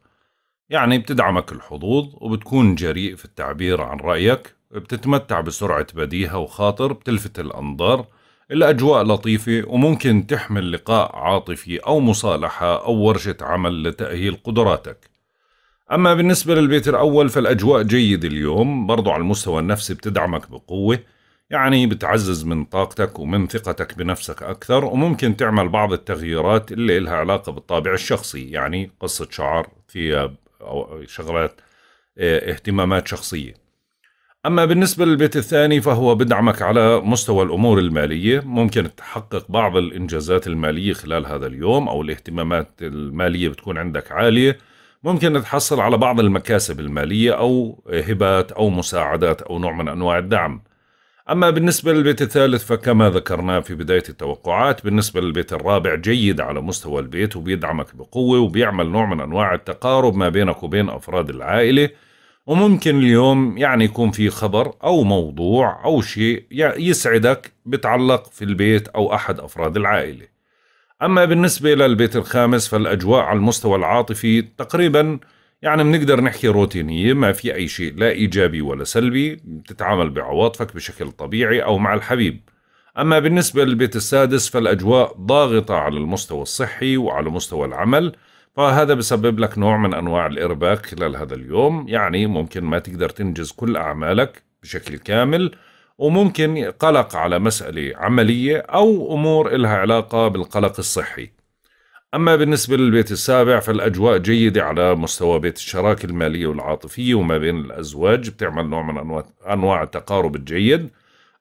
يعني بتدعمك الحظوظ وبتكون جريء في التعبير عن رأيك بتتمتع بسرعة بديهة وخاطر بتلفت الأنظار الأجواء لطيفة وممكن تحمل لقاء عاطفي أو مصالحة أو ورشة عمل لتأهيل قدراتك أما بالنسبة للبيت الأول فالأجواء جيدة اليوم برضو على المستوى النفسي بتدعمك بقوة يعني بتعزز من طاقتك ومن ثقتك بنفسك أكثر وممكن تعمل بعض التغييرات اللي لها علاقة بالطابع الشخصي يعني قصة شعر ثياب أو شغلات آه، اهتمامات شخصية أما بالنسبة للبيت الثاني فهو بدعمك على مستوى الأمور المالية ممكن تحقق بعض الإنجازات المالية خلال هذا اليوم أو الاهتمامات المالية بتكون عندك عالية ممكن تحصل على بعض المكاسب المالية أو هبات أو مساعدات أو نوع من أنواع الدعم أما بالنسبة للبيت الثالث فكما ذكرنا في بداية التوقعات بالنسبة للبيت الرابع جيد على مستوى البيت وبيدعمك بقوة وبيعمل نوع من أنواع التقارب ما بينك وبين أفراد العائلة وممكن اليوم يعني يكون في خبر أو موضوع أو شيء يسعدك بتعلق في البيت أو أحد أفراد العائلة أما بالنسبة للبيت الخامس فالأجواء على المستوى العاطفي تقريباً يعني بنقدر نحكي روتينية ما في أي شيء لا إيجابي ولا سلبي بتتعامل بعواطفك بشكل طبيعي أو مع الحبيب أما بالنسبة للبيت السادس فالأجواء ضاغطة على المستوى الصحي وعلى مستوى العمل فهذا بسبب لك نوع من أنواع الإرباك خلال هذا اليوم يعني ممكن ما تقدر تنجز كل أعمالك بشكل كامل وممكن قلق على مسألة عملية أو أمور إلها علاقة بالقلق الصحي أما بالنسبة للبيت السابع فالأجواء جيدة على مستوى بيت الشراكة المالية والعاطفية وما بين الأزواج بتعمل نوع من أنواع التقارب الجيد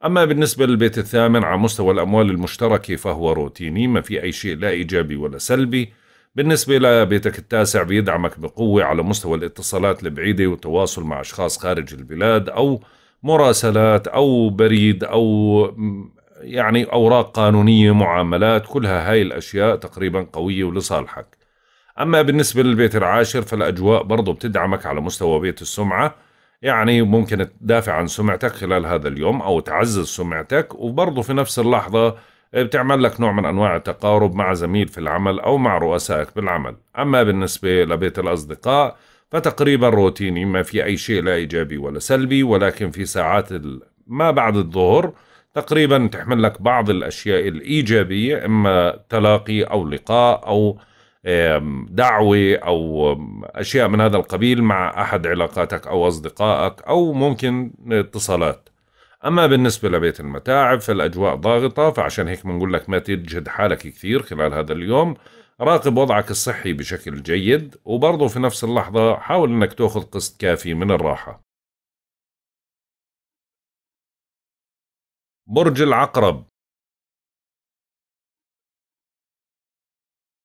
أما بالنسبة للبيت الثامن على مستوى الأموال المشتركة فهو روتيني ما في أي شيء لا إيجابي ولا سلبي بالنسبة لبيتك التاسع بيدعمك بقوة على مستوى الاتصالات البعيدة والتواصل مع أشخاص خارج البلاد أو مراسلات أو بريد أو يعني أوراق قانونية معاملات كلها هاي الأشياء تقريبا قوية ولصالحك أما بالنسبة للبيت العاشر فالأجواء برضو بتدعمك على مستوى بيت السمعة يعني ممكن تدافع عن سمعتك خلال هذا اليوم أو تعزز سمعتك وبرضو في نفس اللحظة بتعمل لك نوع من أنواع التقارب مع زميل في العمل أو مع رؤسائك بالعمل أما بالنسبة لبيت الأصدقاء فتقريبا روتيني ما في أي شيء لا إيجابي ولا سلبي ولكن في ساعات ما بعد الظهر تقريبا تحمل لك بعض الأشياء الإيجابية إما تلاقي أو لقاء أو دعوة أو أشياء من هذا القبيل مع أحد علاقاتك أو أصدقائك أو ممكن اتصالات أما بالنسبة لبيت المتاعب فالأجواء ضاغطة فعشان هيك بنقول لك ما تجهد حالك كثير خلال هذا اليوم راقب وضعك الصحي بشكل جيد وبرضه في نفس اللحظة حاول أنك تأخذ قسط كافي من الراحة برج العقرب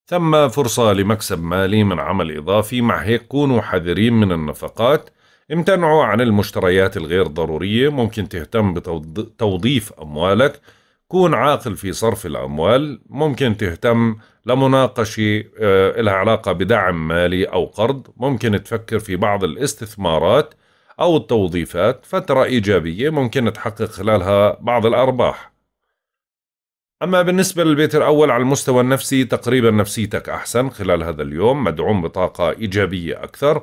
ثم فرصة لمكسب مالي من عمل إضافي مع هيك كونوا حذرين من النفقات امتنعوا عن المشتريات الغير ضرورية ممكن تهتم بتوظيف أموالك كون عاقل في صرف الأموال ممكن تهتم لمناقشة آه، لها علاقة بدعم مالي أو قرض ممكن تفكر في بعض الاستثمارات أو التوظيفات فترة إيجابية ممكن تحقق خلالها بعض الأرباح أما بالنسبة للبيت الأول على المستوى النفسي تقريبا نفسيتك أحسن خلال هذا اليوم مدعوم بطاقة إيجابية أكثر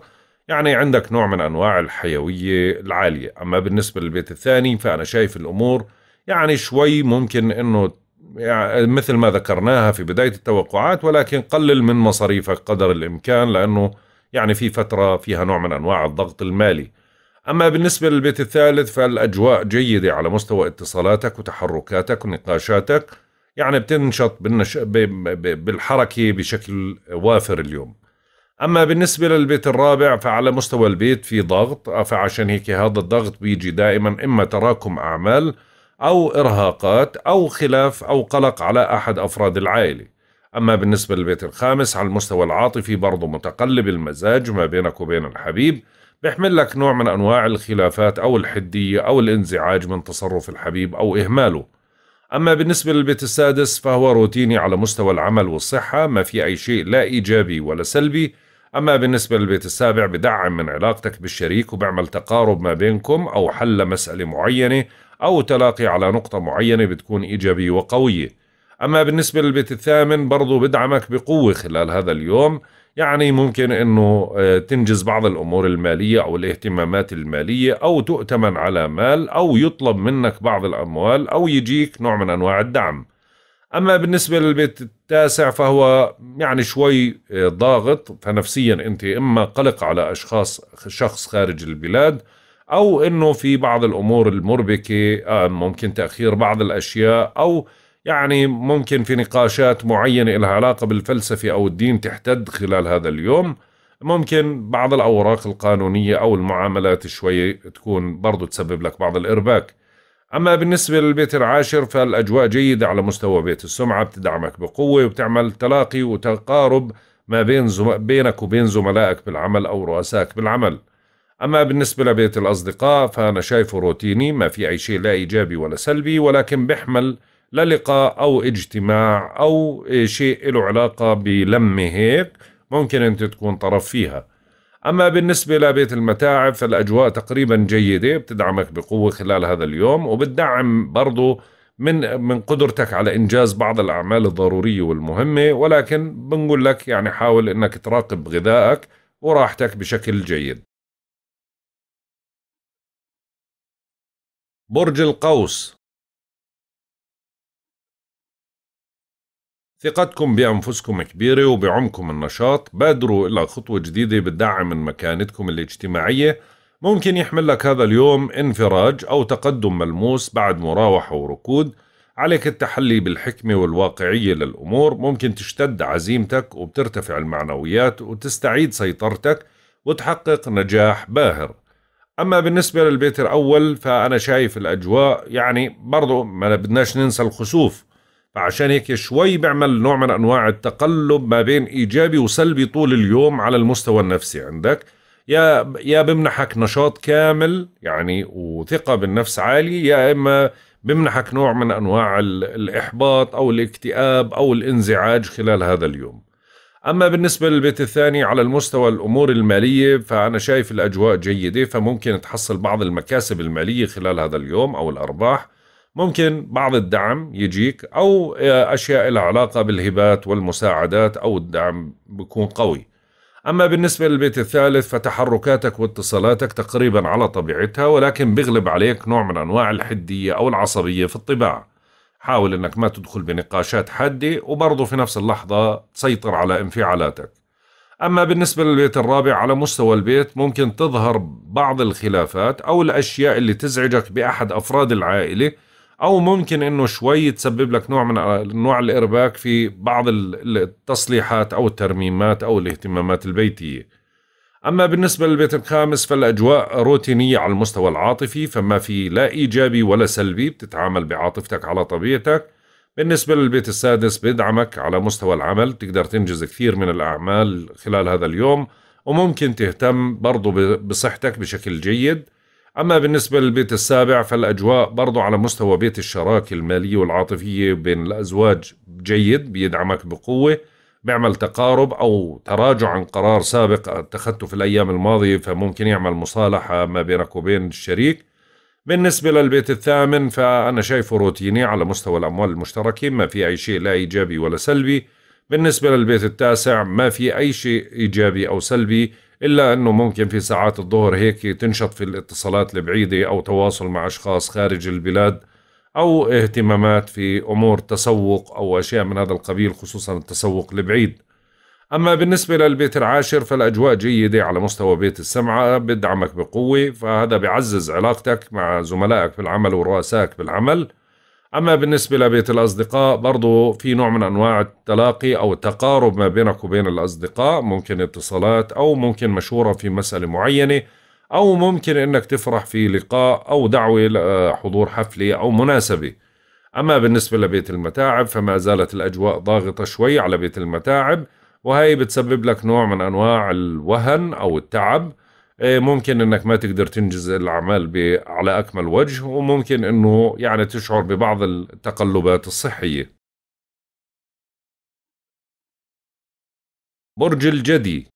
يعني عندك نوع من أنواع الحيوية العالية أما بالنسبة للبيت الثاني فأنا شايف الأمور يعني شوي ممكن أنه يعني مثل ما ذكرناها في بداية التوقعات ولكن قلل من مصاريفك قدر الإمكان لأنه يعني في فترة فيها نوع من أنواع الضغط المالي أما بالنسبة للبيت الثالث فالأجواء جيدة على مستوى اتصالاتك وتحركاتك ونقاشاتك يعني بتنشط بالنش... ب... ب... بالحركة بشكل وافر اليوم أما بالنسبة للبيت الرابع فعلى مستوى البيت في ضغط فعشان هيك هذا الضغط بيجي دائما إما تراكم أعمال أو إرهاقات أو خلاف أو قلق على أحد أفراد العائلة أما بالنسبة للبيت الخامس على المستوى العاطفي برضه متقلب المزاج ما بينك وبين الحبيب بيحمل لك نوع من أنواع الخلافات أو الحدية أو الانزعاج من تصرف الحبيب أو إهماله أما بالنسبة للبيت السادس فهو روتيني على مستوى العمل والصحة ما في أي شيء لا إيجابي ولا سلبي أما بالنسبة للبيت السابع بدعم من علاقتك بالشريك وبعمل تقارب ما بينكم أو حل مسألة معينة أو تلاقي على نقطة معينة بتكون إيجابية وقوية أما بالنسبة للبيت الثامن برضو بدعمك بقوة خلال هذا اليوم يعني ممكن أنه آه، تنجز بعض الأمور المالية أو الاهتمامات المالية أو تؤتمن على مال أو يطلب منك بعض الأموال أو يجيك نوع من أنواع الدعم أما بالنسبة للبيت التاسع فهو يعني شوي آه، ضاغط فنفسيا أنت إما قلق على أشخاص شخص خارج البلاد أو أنه في بعض الأمور المربكة آه، ممكن تأخير بعض الأشياء أو يعني ممكن في نقاشات معينة لها علاقة بالفلسفة أو الدين تحتد خلال هذا اليوم ممكن بعض الأوراق القانونية أو المعاملات شوي تكون برضو تسبب لك بعض الإرباك أما بالنسبة للبيت العاشر فالأجواء جيدة على مستوى بيت السمعة بتدعمك بقوة وبتعمل تلاقي وتقارب ما بين زم... بينك وبين زملائك بالعمل أو رؤسائك بالعمل أما بالنسبة لبيت الأصدقاء فأنا شايفه روتيني ما في أي شيء لا إيجابي ولا سلبي ولكن بيحمل للقاء أو اجتماع أو إيه، شيء له علاقة بلمة هيك ممكن أنت تكون طرف فيها أما بالنسبة لبيت المتاعب فالأجواء تقريبا جيدة بتدعمك بقوة خلال هذا اليوم وبتدعم برضو من من قدرتك على إنجاز بعض الأعمال الضرورية والمهمة ولكن بنقول لك يعني حاول أنك تراقب غذائك وراحتك بشكل جيد برج القوس ثقتكم بأنفسكم كبيرة وبعمكم النشاط بادروا إلى خطوة جديدة بتدعم من مكانتكم الاجتماعية ممكن يحمل لك هذا اليوم انفراج أو تقدم ملموس بعد مراوحة وركود عليك التحلي بالحكمة والواقعية للأمور ممكن تشتد عزيمتك وبترتفع المعنويات وتستعيد سيطرتك وتحقق نجاح باهر أما بالنسبة للبيت الأول فأنا شايف الأجواء يعني برضو ما بدناش ننسى الخسوف فعشان هيك شوي بيعمل نوع من انواع التقلب ما بين ايجابي وسلبي طول اليوم على المستوى النفسي عندك يا يا بمنحك نشاط كامل يعني وثقه بالنفس عالي يا اما بمنحك نوع من انواع الاحباط او الاكتئاب او الانزعاج خلال هذا اليوم اما بالنسبه للبيت الثاني على المستوى الامور الماليه فانا شايف الاجواء جيده فممكن تحصل بعض المكاسب الماليه خلال هذا اليوم او الارباح ممكن بعض الدعم يجيك أو آه، أشياء لها علاقة بالهبات والمساعدات أو الدعم بيكون قوي أما بالنسبة للبيت الثالث فتحركاتك واتصالاتك تقريبا على طبيعتها ولكن بيغلب عليك نوع من أنواع الحدية أو العصبية في الطباع حاول أنك ما تدخل بنقاشات حادة وبرضه في نفس اللحظة تسيطر على انفعالاتك أما بالنسبة للبيت الرابع على مستوى البيت ممكن تظهر بعض الخلافات أو الأشياء اللي تزعجك بأحد أفراد العائلة او ممكن انه شوي تسبب لك نوع من نوع الارباك في بعض التصليحات او الترميمات او الاهتمامات البيتيه أما بالنسبة للبيت الخامس فالأجواء روتينية على المستوى العاطفي فما في لا إيجابي ولا سلبي بتتعامل بعاطفتك على طبيعتك بالنسبة للبيت السادس بدعمك على مستوى العمل تقدر تنجز كثير من الأعمال خلال هذا اليوم وممكن تهتم برضو بصحتك بشكل جيد أما بالنسبة للبيت السابع فالأجواء برضو على مستوى بيت الشراكة المالية والعاطفية بين الأزواج جيد بيدعمك بقوة بيعمل تقارب أو تراجع عن قرار سابق اتخذته في الأيام الماضية فممكن يعمل مصالحة ما بينك وبين الشريك بالنسبة للبيت الثامن فأنا شايفه روتيني على مستوى الأموال المشتركة ما في أي شيء لا إيجابي ولا سلبي بالنسبة للبيت التاسع ما في أي شيء إيجابي أو سلبي إلا أنه ممكن في ساعات الظهر هيك تنشط في الاتصالات البعيدة أو تواصل مع أشخاص خارج البلاد أو اهتمامات في أمور تسوق أو أشياء من هذا القبيل خصوصا التسوق البعيد أما بالنسبة للبيت العاشر فالأجواء جيدة على مستوى بيت السمعة بدعمك بقوة فهذا بيعزز علاقتك مع زملائك في العمل ورؤسائك بالعمل أما بالنسبة لبيت الأصدقاء برضو في نوع من أنواع التلاقي أو التقارب ما بينك وبين الأصدقاء ممكن اتصالات أو ممكن مشورة في مسألة معينة أو ممكن أنك تفرح في لقاء أو دعوة لحضور آه، حفلة أو مناسبة أما بالنسبة لبيت المتاعب فما زالت الأجواء ضاغطة شوي على بيت المتاعب وهي بتسبب لك نوع من أنواع الوهن أو التعب إيه، ممكن انك ما تقدر تنجز الاعمال على اكمل وجه وممكن انه يعني تشعر ببعض التقلبات الصحيه برج الجدي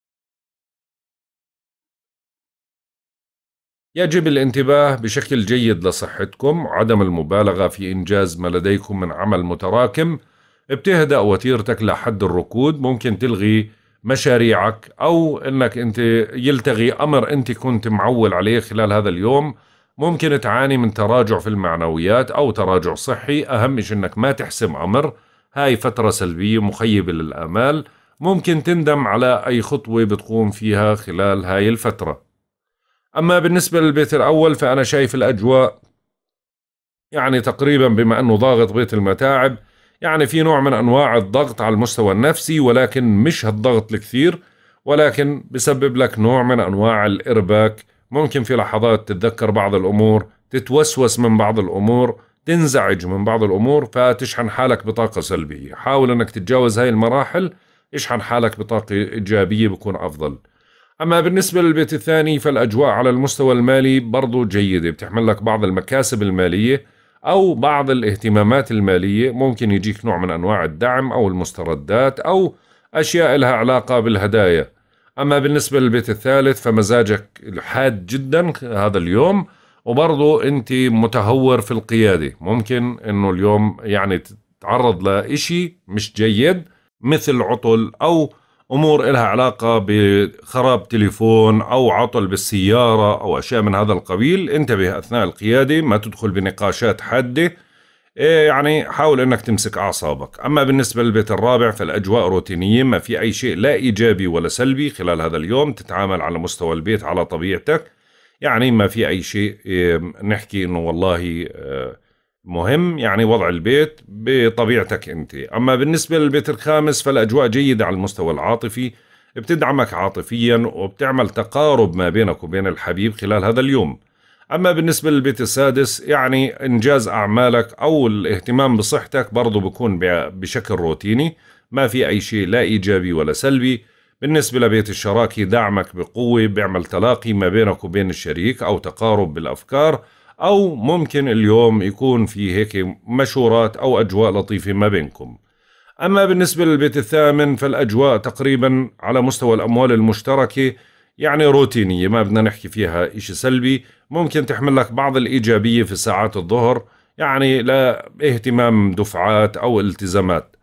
يجب الانتباه بشكل جيد لصحتكم عدم المبالغة في إنجاز ما لديكم من عمل متراكم ابتهدأ وتيرتك لحد الركود ممكن تلغي مشاريعك او انك انت يلتغي امر انت كنت معول عليه خلال هذا اليوم ممكن تعاني من تراجع في المعنويات او تراجع صحي اهم شيء انك ما تحسم امر هاي فتره سلبيه مخيبه للامال ممكن تندم على اي خطوه بتقوم فيها خلال هاي الفتره اما بالنسبه للبيت الاول فانا شايف الاجواء يعني تقريبا بما انه ضاغط بيت المتاعب يعني في نوع من أنواع الضغط على المستوى النفسي ولكن مش هالضغط الكثير ولكن بسبب لك نوع من أنواع الإرباك ممكن في لحظات تتذكر بعض الأمور تتوسوس من بعض الأمور تنزعج من بعض الأمور فتشحن حالك بطاقة سلبية حاول أنك تتجاوز هاي المراحل اشحن حالك بطاقة إيجابية بكون أفضل أما بالنسبة للبيت الثاني فالأجواء على المستوى المالي برضو جيدة بتحمل لك بعض المكاسب المالية أو بعض الاهتمامات المالية ممكن يجيك نوع من أنواع الدعم أو المستردات أو أشياء لها علاقة بالهدايا أما بالنسبة للبيت الثالث فمزاجك حاد جدا هذا اليوم وبرضه أنت متهور في القيادة ممكن أنه اليوم يعني تتعرض لإشي مش جيد مثل عطل أو امور إلها علاقه بخراب تليفون او عطل بالسياره او اشياء من هذا القبيل انتبه اثناء القياده ما تدخل بنقاشات حاده إيه، يعني حاول انك تمسك اعصابك اما بالنسبه للبيت الرابع فالاجواء روتينيه ما في اي شيء لا ايجابي ولا سلبي خلال هذا اليوم تتعامل على مستوى البيت على طبيعتك يعني ما في اي شيء إيه، نحكي انه والله آه، مهم يعني وضع البيت بطبيعتك أنت أما بالنسبة للبيت الخامس فالأجواء جيدة على المستوى العاطفي بتدعمك عاطفيا وبتعمل تقارب ما بينك وبين الحبيب خلال هذا اليوم أما بالنسبة للبيت السادس يعني إنجاز أعمالك أو الاهتمام بصحتك برضو بكون بشكل روتيني ما في أي شيء لا إيجابي ولا سلبي بالنسبة لبيت الشراكة دعمك بقوة بيعمل تلاقي ما بينك وبين الشريك أو تقارب بالأفكار أو ممكن اليوم يكون في هيك مشورات أو أجواء لطيفة ما بينكم أما بالنسبة للبيت الثامن فالأجواء تقريبا على مستوى الأموال المشتركة يعني روتينية ما بدنا نحكي فيها إشي سلبي ممكن تحمل لك بعض الإيجابية في ساعات الظهر يعني لا اهتمام دفعات أو التزامات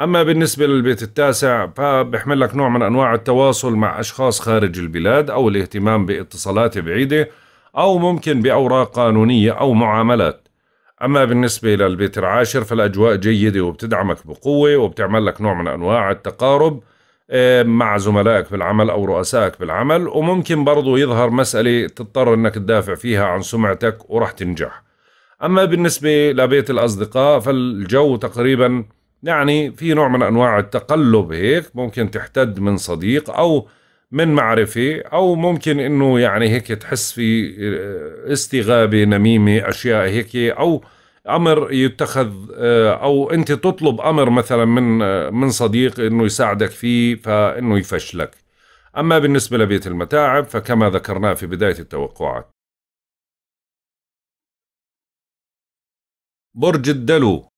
أما بالنسبة للبيت التاسع فبحمل لك نوع من أنواع التواصل مع أشخاص خارج البلاد أو الاهتمام باتصالات بعيدة أو ممكن بأوراق قانونية أو معاملات أما بالنسبة للبيت العاشر فالأجواء جيدة وبتدعمك بقوة وبتعمل لك نوع من أنواع التقارب مع زملائك بالعمل أو رؤسائك بالعمل وممكن برضو يظهر مسألة تضطر أنك تدافع فيها عن سمعتك ورح تنجح أما بالنسبة لبيت الأصدقاء فالجو تقريبا يعني في نوع من أنواع التقلب هيك ممكن تحتد من صديق أو من معرفة أو ممكن إنه يعني هيك تحس في آه، استغابة نميمة أشياء هيك أو امر يتخذ آه، او انت تطلب امر مثلا من آه، من صديق انه يساعدك فيه فانه يفشلك اما بالنسبه لبيت المتاعب فكما ذكرناه في بدايه التوقعات برج الدلو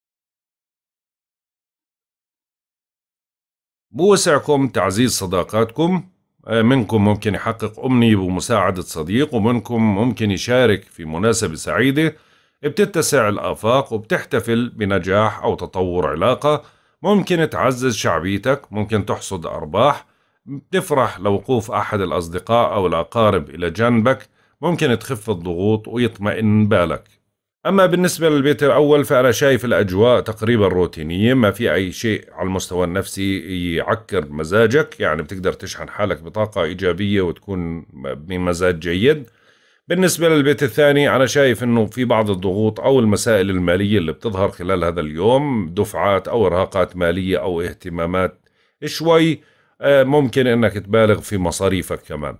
بوسعكم تعزيز صداقاتكم آه، منكم ممكن يحقق أمنية بمساعدة صديق ومنكم ممكن يشارك في مناسبة سعيدة بتتسع الآفاق وبتحتفل بنجاح أو تطور علاقة ممكن تعزز شعبيتك ممكن تحصد أرباح بتفرح لوقوف أحد الأصدقاء أو الأقارب إلى جنبك ممكن تخف الضغوط ويطمئن بالك أما بالنسبة للبيت الأول فأنا شايف الأجواء تقريبا روتينية ما في أي شيء على المستوى النفسي يعكر مزاجك يعني بتقدر تشحن حالك بطاقة إيجابية وتكون بمزاج جيد بالنسبة للبيت الثاني أنا شايف أنه في بعض الضغوط أو المسائل المالية اللي بتظهر خلال هذا اليوم دفعات أو إرهاقات مالية أو اهتمامات شوي آه، ممكن أنك تبالغ في مصاريفك كمان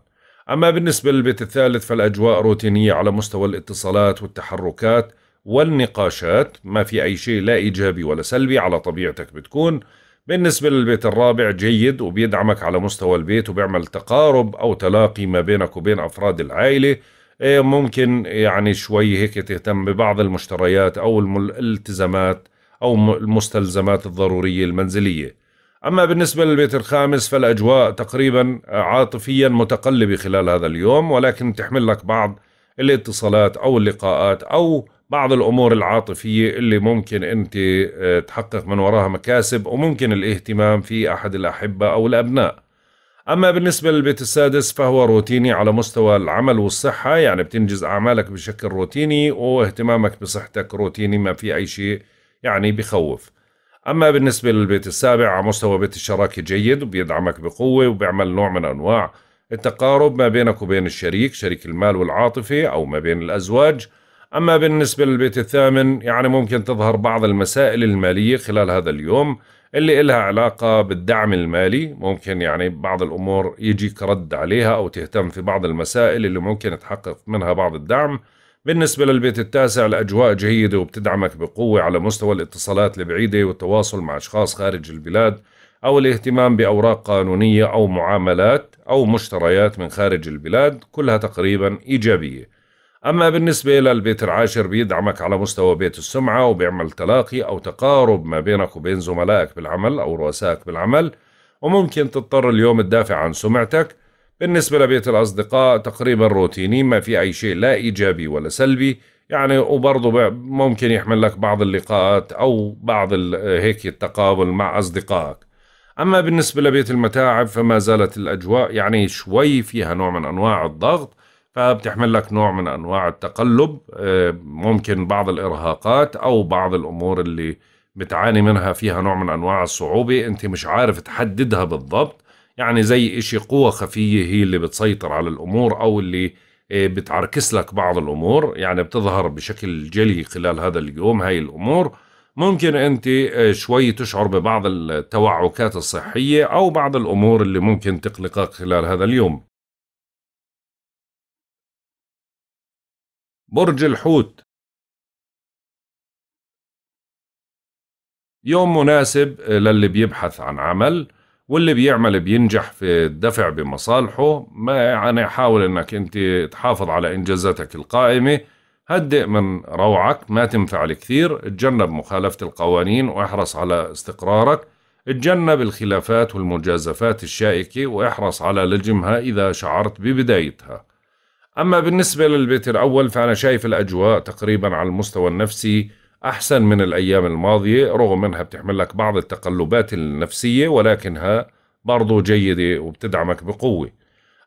أما بالنسبة للبيت الثالث فالأجواء روتينية على مستوى الاتصالات والتحركات والنقاشات ما في أي شيء لا إيجابي ولا سلبي على طبيعتك بتكون بالنسبة للبيت الرابع جيد وبيدعمك على مستوى البيت وبيعمل تقارب أو تلاقي ما بينك وبين أفراد العائلة إيه، ممكن يعني شوي هيك تهتم ببعض المشتريات أو الالتزامات أو المستلزمات الضرورية المنزلية أما بالنسبة للبيت الخامس فالأجواء تقريبا عاطفيا متقلبة خلال هذا اليوم ولكن تحمل لك بعض الاتصالات أو اللقاءات أو بعض الأمور العاطفية اللي ممكن أنت آه، تحقق من وراها مكاسب وممكن الاهتمام في أحد الأحبة أو الأبناء أما بالنسبة للبيت السادس فهو روتيني على مستوى العمل والصحة يعني بتنجز أعمالك بشكل روتيني واهتمامك بصحتك روتيني ما في أي شيء يعني بخوف أما بالنسبة للبيت السابع على مستوى بيت الشراكة جيد وبيدعمك بقوة وبيعمل نوع من أنواع التقارب ما بينك وبين الشريك شريك المال والعاطفة أو ما بين الأزواج أما بالنسبة للبيت الثامن يعني ممكن تظهر بعض المسائل المالية خلال هذا اليوم اللي إلها علاقة بالدعم المالي ممكن يعني بعض الأمور يجيك رد عليها أو تهتم في بعض المسائل اللي ممكن تحقق منها بعض الدعم بالنسبة للبيت التاسع الأجواء جيدة وبتدعمك بقوة على مستوى الاتصالات البعيدة والتواصل مع أشخاص خارج البلاد أو الاهتمام بأوراق قانونية أو معاملات أو مشتريات من خارج البلاد كلها تقريبا إيجابية أما بالنسبة للبيت العاشر بيدعمك على مستوى بيت السمعة وبيعمل تلاقي أو تقارب ما بينك وبين زملائك بالعمل أو رؤسائك بالعمل وممكن تضطر اليوم تدافع عن سمعتك بالنسبة لبيت الأصدقاء تقريبا روتيني ما في أي شيء لا إيجابي ولا سلبي يعني وبرضه ممكن يحمل لك بعض اللقاءات أو بعض هيك التقابل مع أصدقائك أما بالنسبة لبيت المتاعب فما زالت الأجواء يعني شوي فيها نوع من أنواع الضغط فبتحمل لك نوع من أنواع التقلب آه، ممكن بعض الإرهاقات أو بعض الأمور اللي بتعاني منها فيها نوع من أنواع الصعوبة أنت مش عارف تحددها بالضبط يعني زي إشي قوة خفية هي اللي بتسيطر على الأمور أو اللي آه، بتعركس لك بعض الأمور يعني بتظهر بشكل جلي خلال هذا اليوم هاي الأمور ممكن أنت آه، شوي تشعر ببعض التوعكات الصحية أو بعض الأمور اللي ممكن تقلقك خلال هذا اليوم برج الحوت يوم مناسب آه، للي بيبحث عن عمل واللي بيعمل بينجح في الدفع بمصالحه ما يعني حاول انك انت تحافظ على انجازاتك القائمه هدئ من روعك ما تنفعل كثير اتجنب مخالفة القوانين واحرص على استقرارك اتجنب الخلافات والمجازفات الشائكة واحرص على لجمها إذا شعرت ببدايتها أما بالنسبة للبيت الأول فأنا شايف الأجواء تقريبا على المستوى النفسي أحسن من الأيام الماضية رغم أنها بتحمل لك بعض التقلبات النفسية ولكنها برضو جيدة وبتدعمك بقوة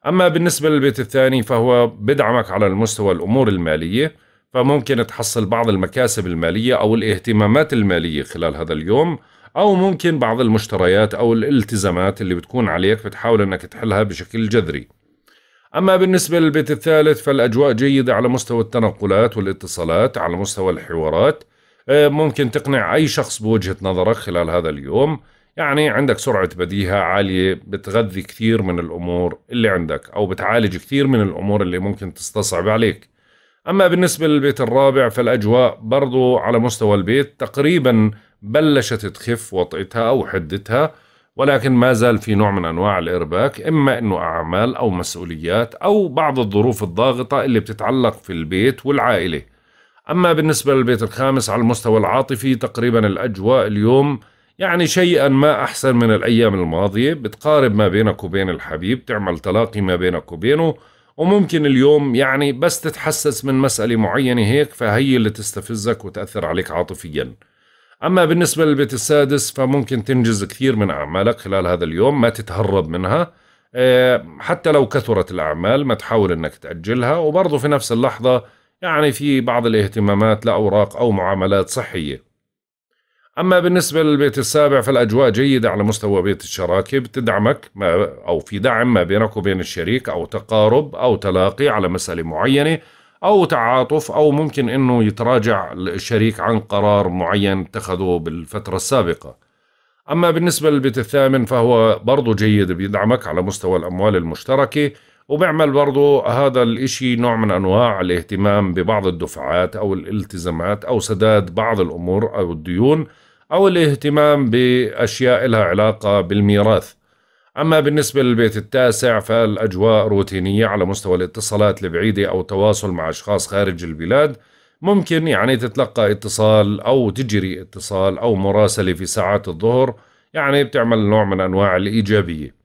أما بالنسبة للبيت الثاني فهو بدعمك على المستوى الأمور المالية فممكن تحصل بعض المكاسب المالية أو الاهتمامات المالية خلال هذا اليوم أو ممكن بعض المشتريات أو الالتزامات اللي بتكون عليك بتحاول أنك تحلها بشكل جذري أما بالنسبة للبيت الثالث فالأجواء جيدة على مستوى التنقلات والاتصالات على مستوى الحوارات آه، ممكن تقنع أي شخص بوجهة نظرك خلال هذا اليوم يعني عندك سرعة بديهة عالية بتغذي كثير من الأمور اللي عندك أو بتعالج كثير من الأمور اللي ممكن تستصعب عليك أما بالنسبة للبيت الرابع فالأجواء برضو على مستوى البيت تقريبا بلشت تخف وطئتها أو حدتها ولكن ما زال في نوع من أنواع الإرباك إما أنه أعمال أو مسؤوليات أو بعض الظروف الضاغطة اللي بتتعلق في البيت والعائلة أما بالنسبة للبيت الخامس على المستوى العاطفي تقريبا الأجواء اليوم يعني شيئا ما أحسن من الأيام الماضية بتقارب ما بينك وبين الحبيب تعمل تلاقي ما بينك وبينه وممكن اليوم يعني بس تتحسس من مسألة معينة هيك فهي اللي تستفزك وتأثر عليك عاطفيا أما بالنسبة للبيت السادس فممكن تنجز كثير من أعمالك خلال هذا اليوم ما تتهرب منها آه، حتى لو كثرت الأعمال ما تحاول أنك تأجلها وبرضه في نفس اللحظة يعني في بعض الاهتمامات لأوراق أو معاملات صحية أما بالنسبة للبيت السابع فالأجواء جيدة على مستوى بيت الشراكة بتدعمك ما أو في دعم ما بينك وبين الشريك أو تقارب أو تلاقي على مسألة معينة أو تعاطف أو ممكن أنه يتراجع الشريك عن قرار معين اتخذه بالفترة السابقة أما بالنسبة للبيت الثامن فهو برضو جيد بيدعمك على مستوى الأموال المشتركة وبيعمل برضه هذا الإشي نوع من أنواع الاهتمام ببعض الدفعات أو الالتزامات أو سداد بعض الأمور أو الديون أو الاهتمام بأشياء لها علاقة بالميراث أما بالنسبة للبيت التاسع فالأجواء روتينية على مستوى الاتصالات البعيدة أو التواصل مع أشخاص خارج البلاد ممكن يعني تتلقى اتصال أو تجري اتصال أو مراسلة في ساعات الظهر يعني بتعمل نوع من أنواع الإيجابية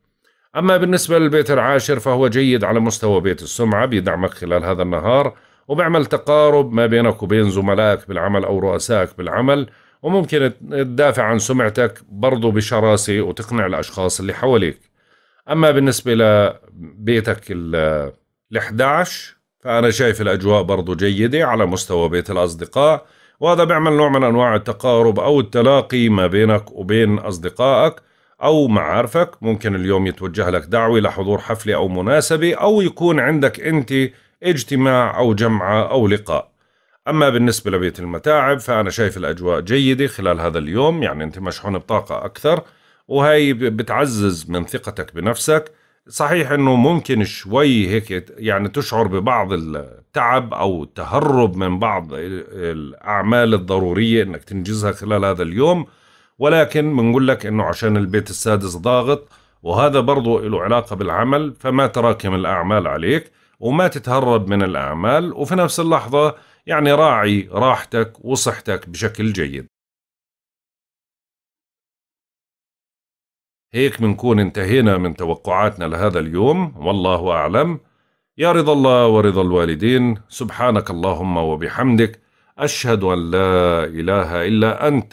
أما بالنسبة للبيت العاشر فهو جيد على مستوى بيت السمعة بيدعمك خلال هذا النهار وبعمل تقارب ما بينك وبين زملائك بالعمل أو رؤسائك بالعمل وممكن تدافع عن سمعتك برضو بشراسة وتقنع الأشخاص اللي حواليك أما بالنسبة لبيتك ال 11 فأنا شايف الأجواء برضو جيدة على مستوى بيت الأصدقاء وهذا بيعمل نوع من أنواع التقارب أو التلاقي ما بينك وبين أصدقائك أو معارفك ممكن اليوم يتوجه لك دعوة لحضور حفلة أو مناسبة أو يكون عندك أنت اجتماع أو جمعة أو لقاء أما بالنسبة لبيت المتاعب فأنا شايف الأجواء جيدة خلال هذا اليوم يعني أنت مشحون بطاقة أكثر وهي بتعزز من ثقتك بنفسك صحيح أنه ممكن شوي هيك يعني تشعر ببعض التعب أو التهرب من بعض الأعمال الضرورية أنك تنجزها خلال هذا اليوم ولكن بنقول لك انه عشان البيت السادس ضاغط وهذا برضو له علاقة بالعمل فما تراكم الأعمال عليك وما تتهرب من الأعمال وفي نفس اللحظة يعني راعي راحتك وصحتك بشكل جيد هيك بنكون انتهينا من توقعاتنا لهذا اليوم والله أعلم يا رضا الله ورضا الوالدين سبحانك اللهم وبحمدك أشهد أن لا إله إلا أنت